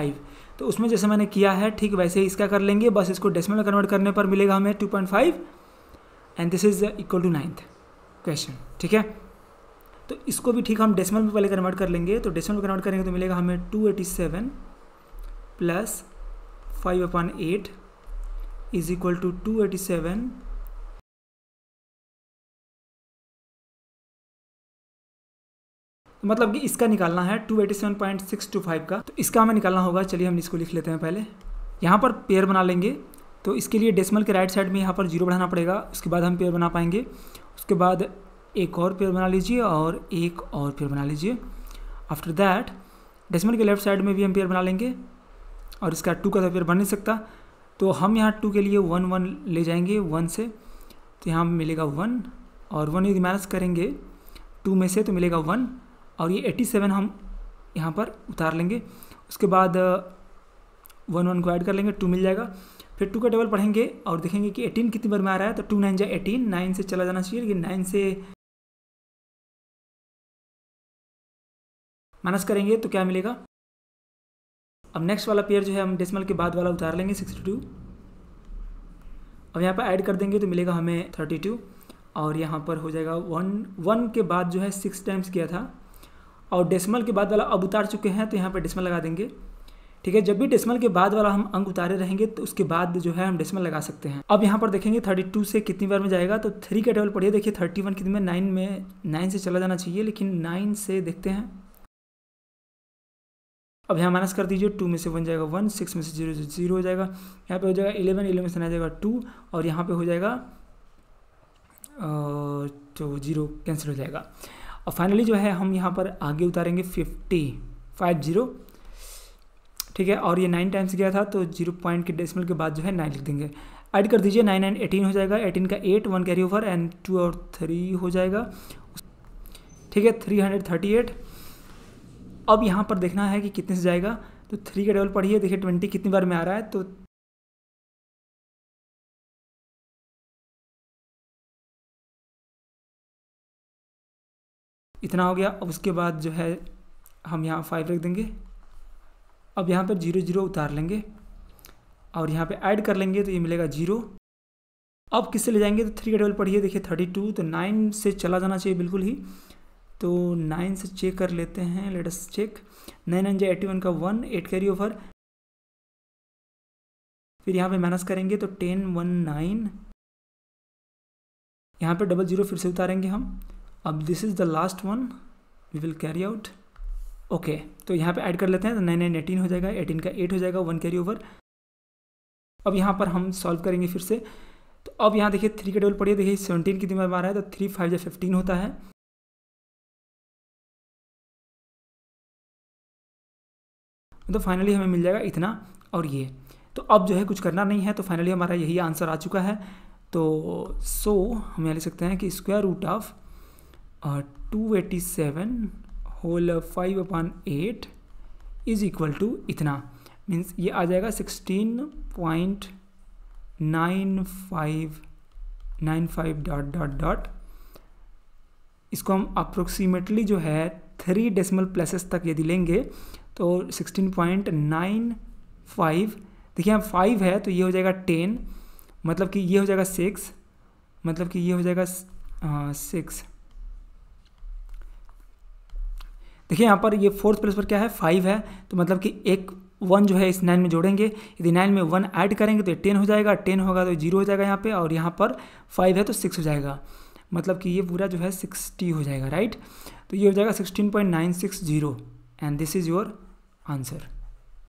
तो उसमें जैसे मैंने किया है ठीक वैसे ही इसका कर लेंगे बस इसको डेसिमल में कन्वर्ट करने पर मिलेगा हमें 2.5 and this is equal to ninth question ठीक है तो इसको भी ठीक हम डेसिमल में पहले कन्वर्ट कर लेंगे तो डेसिमल में कन्वर्ट करेंगे तो मिलेगा हमें 287 eighty seven plus five upon eight is equal to two eighty seven मतलब कि इसका निकालना है two eighty seven point six two five का तो इसका हमें निकालना होगा चलिए हम इसको लिख लेते हैं पहले यहाँ पर पेयर बना लेंगे तो इसके लिए डेसिमल के राइट साइड में यहाँ पर जीरो बढ़ाना पड़ेगा उसके बाद हम पेयर बना पाएंगे उसके बाद एक और पेयर बना लीजिए और एक और पेयर बना लीजिए आफ्टर दैट डेसिमल के लेफ्ट साइड में भी हम पेयर बना लेंगे और इसका टू का तो पेयर बन नहीं सकता तो हम यहाँ टू के लिए वन वन ले जाएंगे वन से तो यहाँ मिलेगा वन और वन यदि माइनस करेंगे टू में से तो मिलेगा वन और ये 87 हम यहाँ पर उतार लेंगे उसके बाद वन वन को ऐड कर लेंगे टू मिल जाएगा फिर टू का टेबल पढ़ेंगे और देखेंगे कि एटीन कितनी बार में आ रहा है तो टू नाइन जाए एटीन नाइन से चला जाना चाहिए लेकिन नाइन से माइनस करेंगे तो क्या मिलेगा अब नेक्स्ट वाला पेयर जो है हम डेसिमल के बाद वाला उतार लेंगे सिक्सटी टू अब यहाँ पर ऐड कर देंगे तो मिलेगा हमें थर्टी टू और यहाँ पर हो जाएगा वन वन के बाद जो है सिक्स टाइम्स किया था और डेसिमल के बाद वाला अब उतार चुके हैं तो यहाँ पर डेसिमल लगा देंगे ठीक है जब भी डेसिमल के बाद वाला हम अंक उतारे रहेंगे तो उसके बाद जो है हम डेसिमल लगा सकते हैं अब यहाँ पर देखेंगे थर्टी टू से कितनी बार में जाएगा तो थ्री का टेबल पढ़िए देखिए थर्टी वन कितनी में नाइन में नाइन से चला जाना चाहिए लेकिन नाइन से देखते हैं अब यहाँ माइनस कर दीजिए टू में से वन जाएगा वन सिक्स में से जीरो जीरो हो जाएगा यहाँ पर हो जाएगा इलेवन इलेवन से आ जाएगा टू और यहाँ पर हो जाएगा तो जीरो कैंसिल हो जाएगा और फाइनली जो है हम यहाँ पर आगे उतारेंगे फिफ्टी फाइव जीरो ठीक है और ये नाइन टाइम्स गया था तो जीरो पॉइंट के डेसिमल के बाद जो है नाइन लिख देंगे ऐड कर दीजिए नाइन नाइन एटीन हो जाएगा एटीन का eight one carry over and two और थ्री हो जाएगा ठीक है थ्री हंड्रेड थर्टी एट अब यहाँ पर देखना है कि कितने से जाएगा तो थ्री का डबल पढ़िए देखिए ट्वेंटी कितनी बार में आ रहा है तो इतना हो गया अब उसके बाद जो है हम यहाँ फाइव रख देंगे अब यहाँ पर जीरो जीरो उतार लेंगे और यहाँ पे ऐड कर लेंगे तो ये मिलेगा जीरो अब किससे ले जाएंगे तो थ्री का टेबल पढ़िए देखिए थर्टी टू तो नाइन से चला जाना चाहिए बिल्कुल ही तो नाइन से चेक कर लेते हैं लेटेस्ट चेक नाइन नाइन जो एटी वन का वन एट कैरी ओवर फिर यहाँ पे माइनस करेंगे तो टेन वन नाइन यहाँ पर डबल जीरो फिर से उतारेंगे हम अब this is the last one we will carry out okay तो यहाँ पे ऐड कर लेते हैं तो नाइन नाइन एटीन हो जाएगा एटीन का एट हो जाएगा वन कैरी ओवर अब यहाँ पर हम सॉल्व करेंगे फिर से तो अब यहाँ देखिए थ्री का टेबल पढ़िए देखिए सेवनटीन की दिमाग में आ रहा है तो थ्री फाइव या फिफ्टीन होता है तो फाइनली हमें मिल जाएगा इतना और ये तो अब जो है कुछ करना नहीं है तो फाइनली हमारा यही आंसर आ चुका है तो सो हम यहाँ लिख सकते हैं कि square root of two eighty seven whole five upon eight is equal to इतना मीन्स ये आ जाएगा sixteen point nine five nine five dot dot dot इसको हम अप्रोक्सीमेटली जो है थ्री डेसिमल प्लेसेस तक यदि लेंगे तो सिक्सटीन पॉइंट नाइन फाइव देखिए हम फाइव है तो ये हो जाएगा टेन मतलब कि ये हो जाएगा सिक्स मतलब कि ये हो जाएगा सिक्स हाँ, देखिए यहाँ पर ये फोर्थ प्लेस पर क्या है फाइव है तो मतलब कि एक वन जो है इस नाइन में जोड़ेंगे यदि नाइन में वन ऐड करेंगे तो ये टेन हो जाएगा टेन होगा तो जीरो हो जाएगा यहाँ पे और यहाँ पर फाइव है तो सिक्स हो जाएगा मतलब कि ये पूरा जो है सिक्सटी हो जाएगा राइट तो ये हो जाएगा sixteen point nine six zero and this is your answer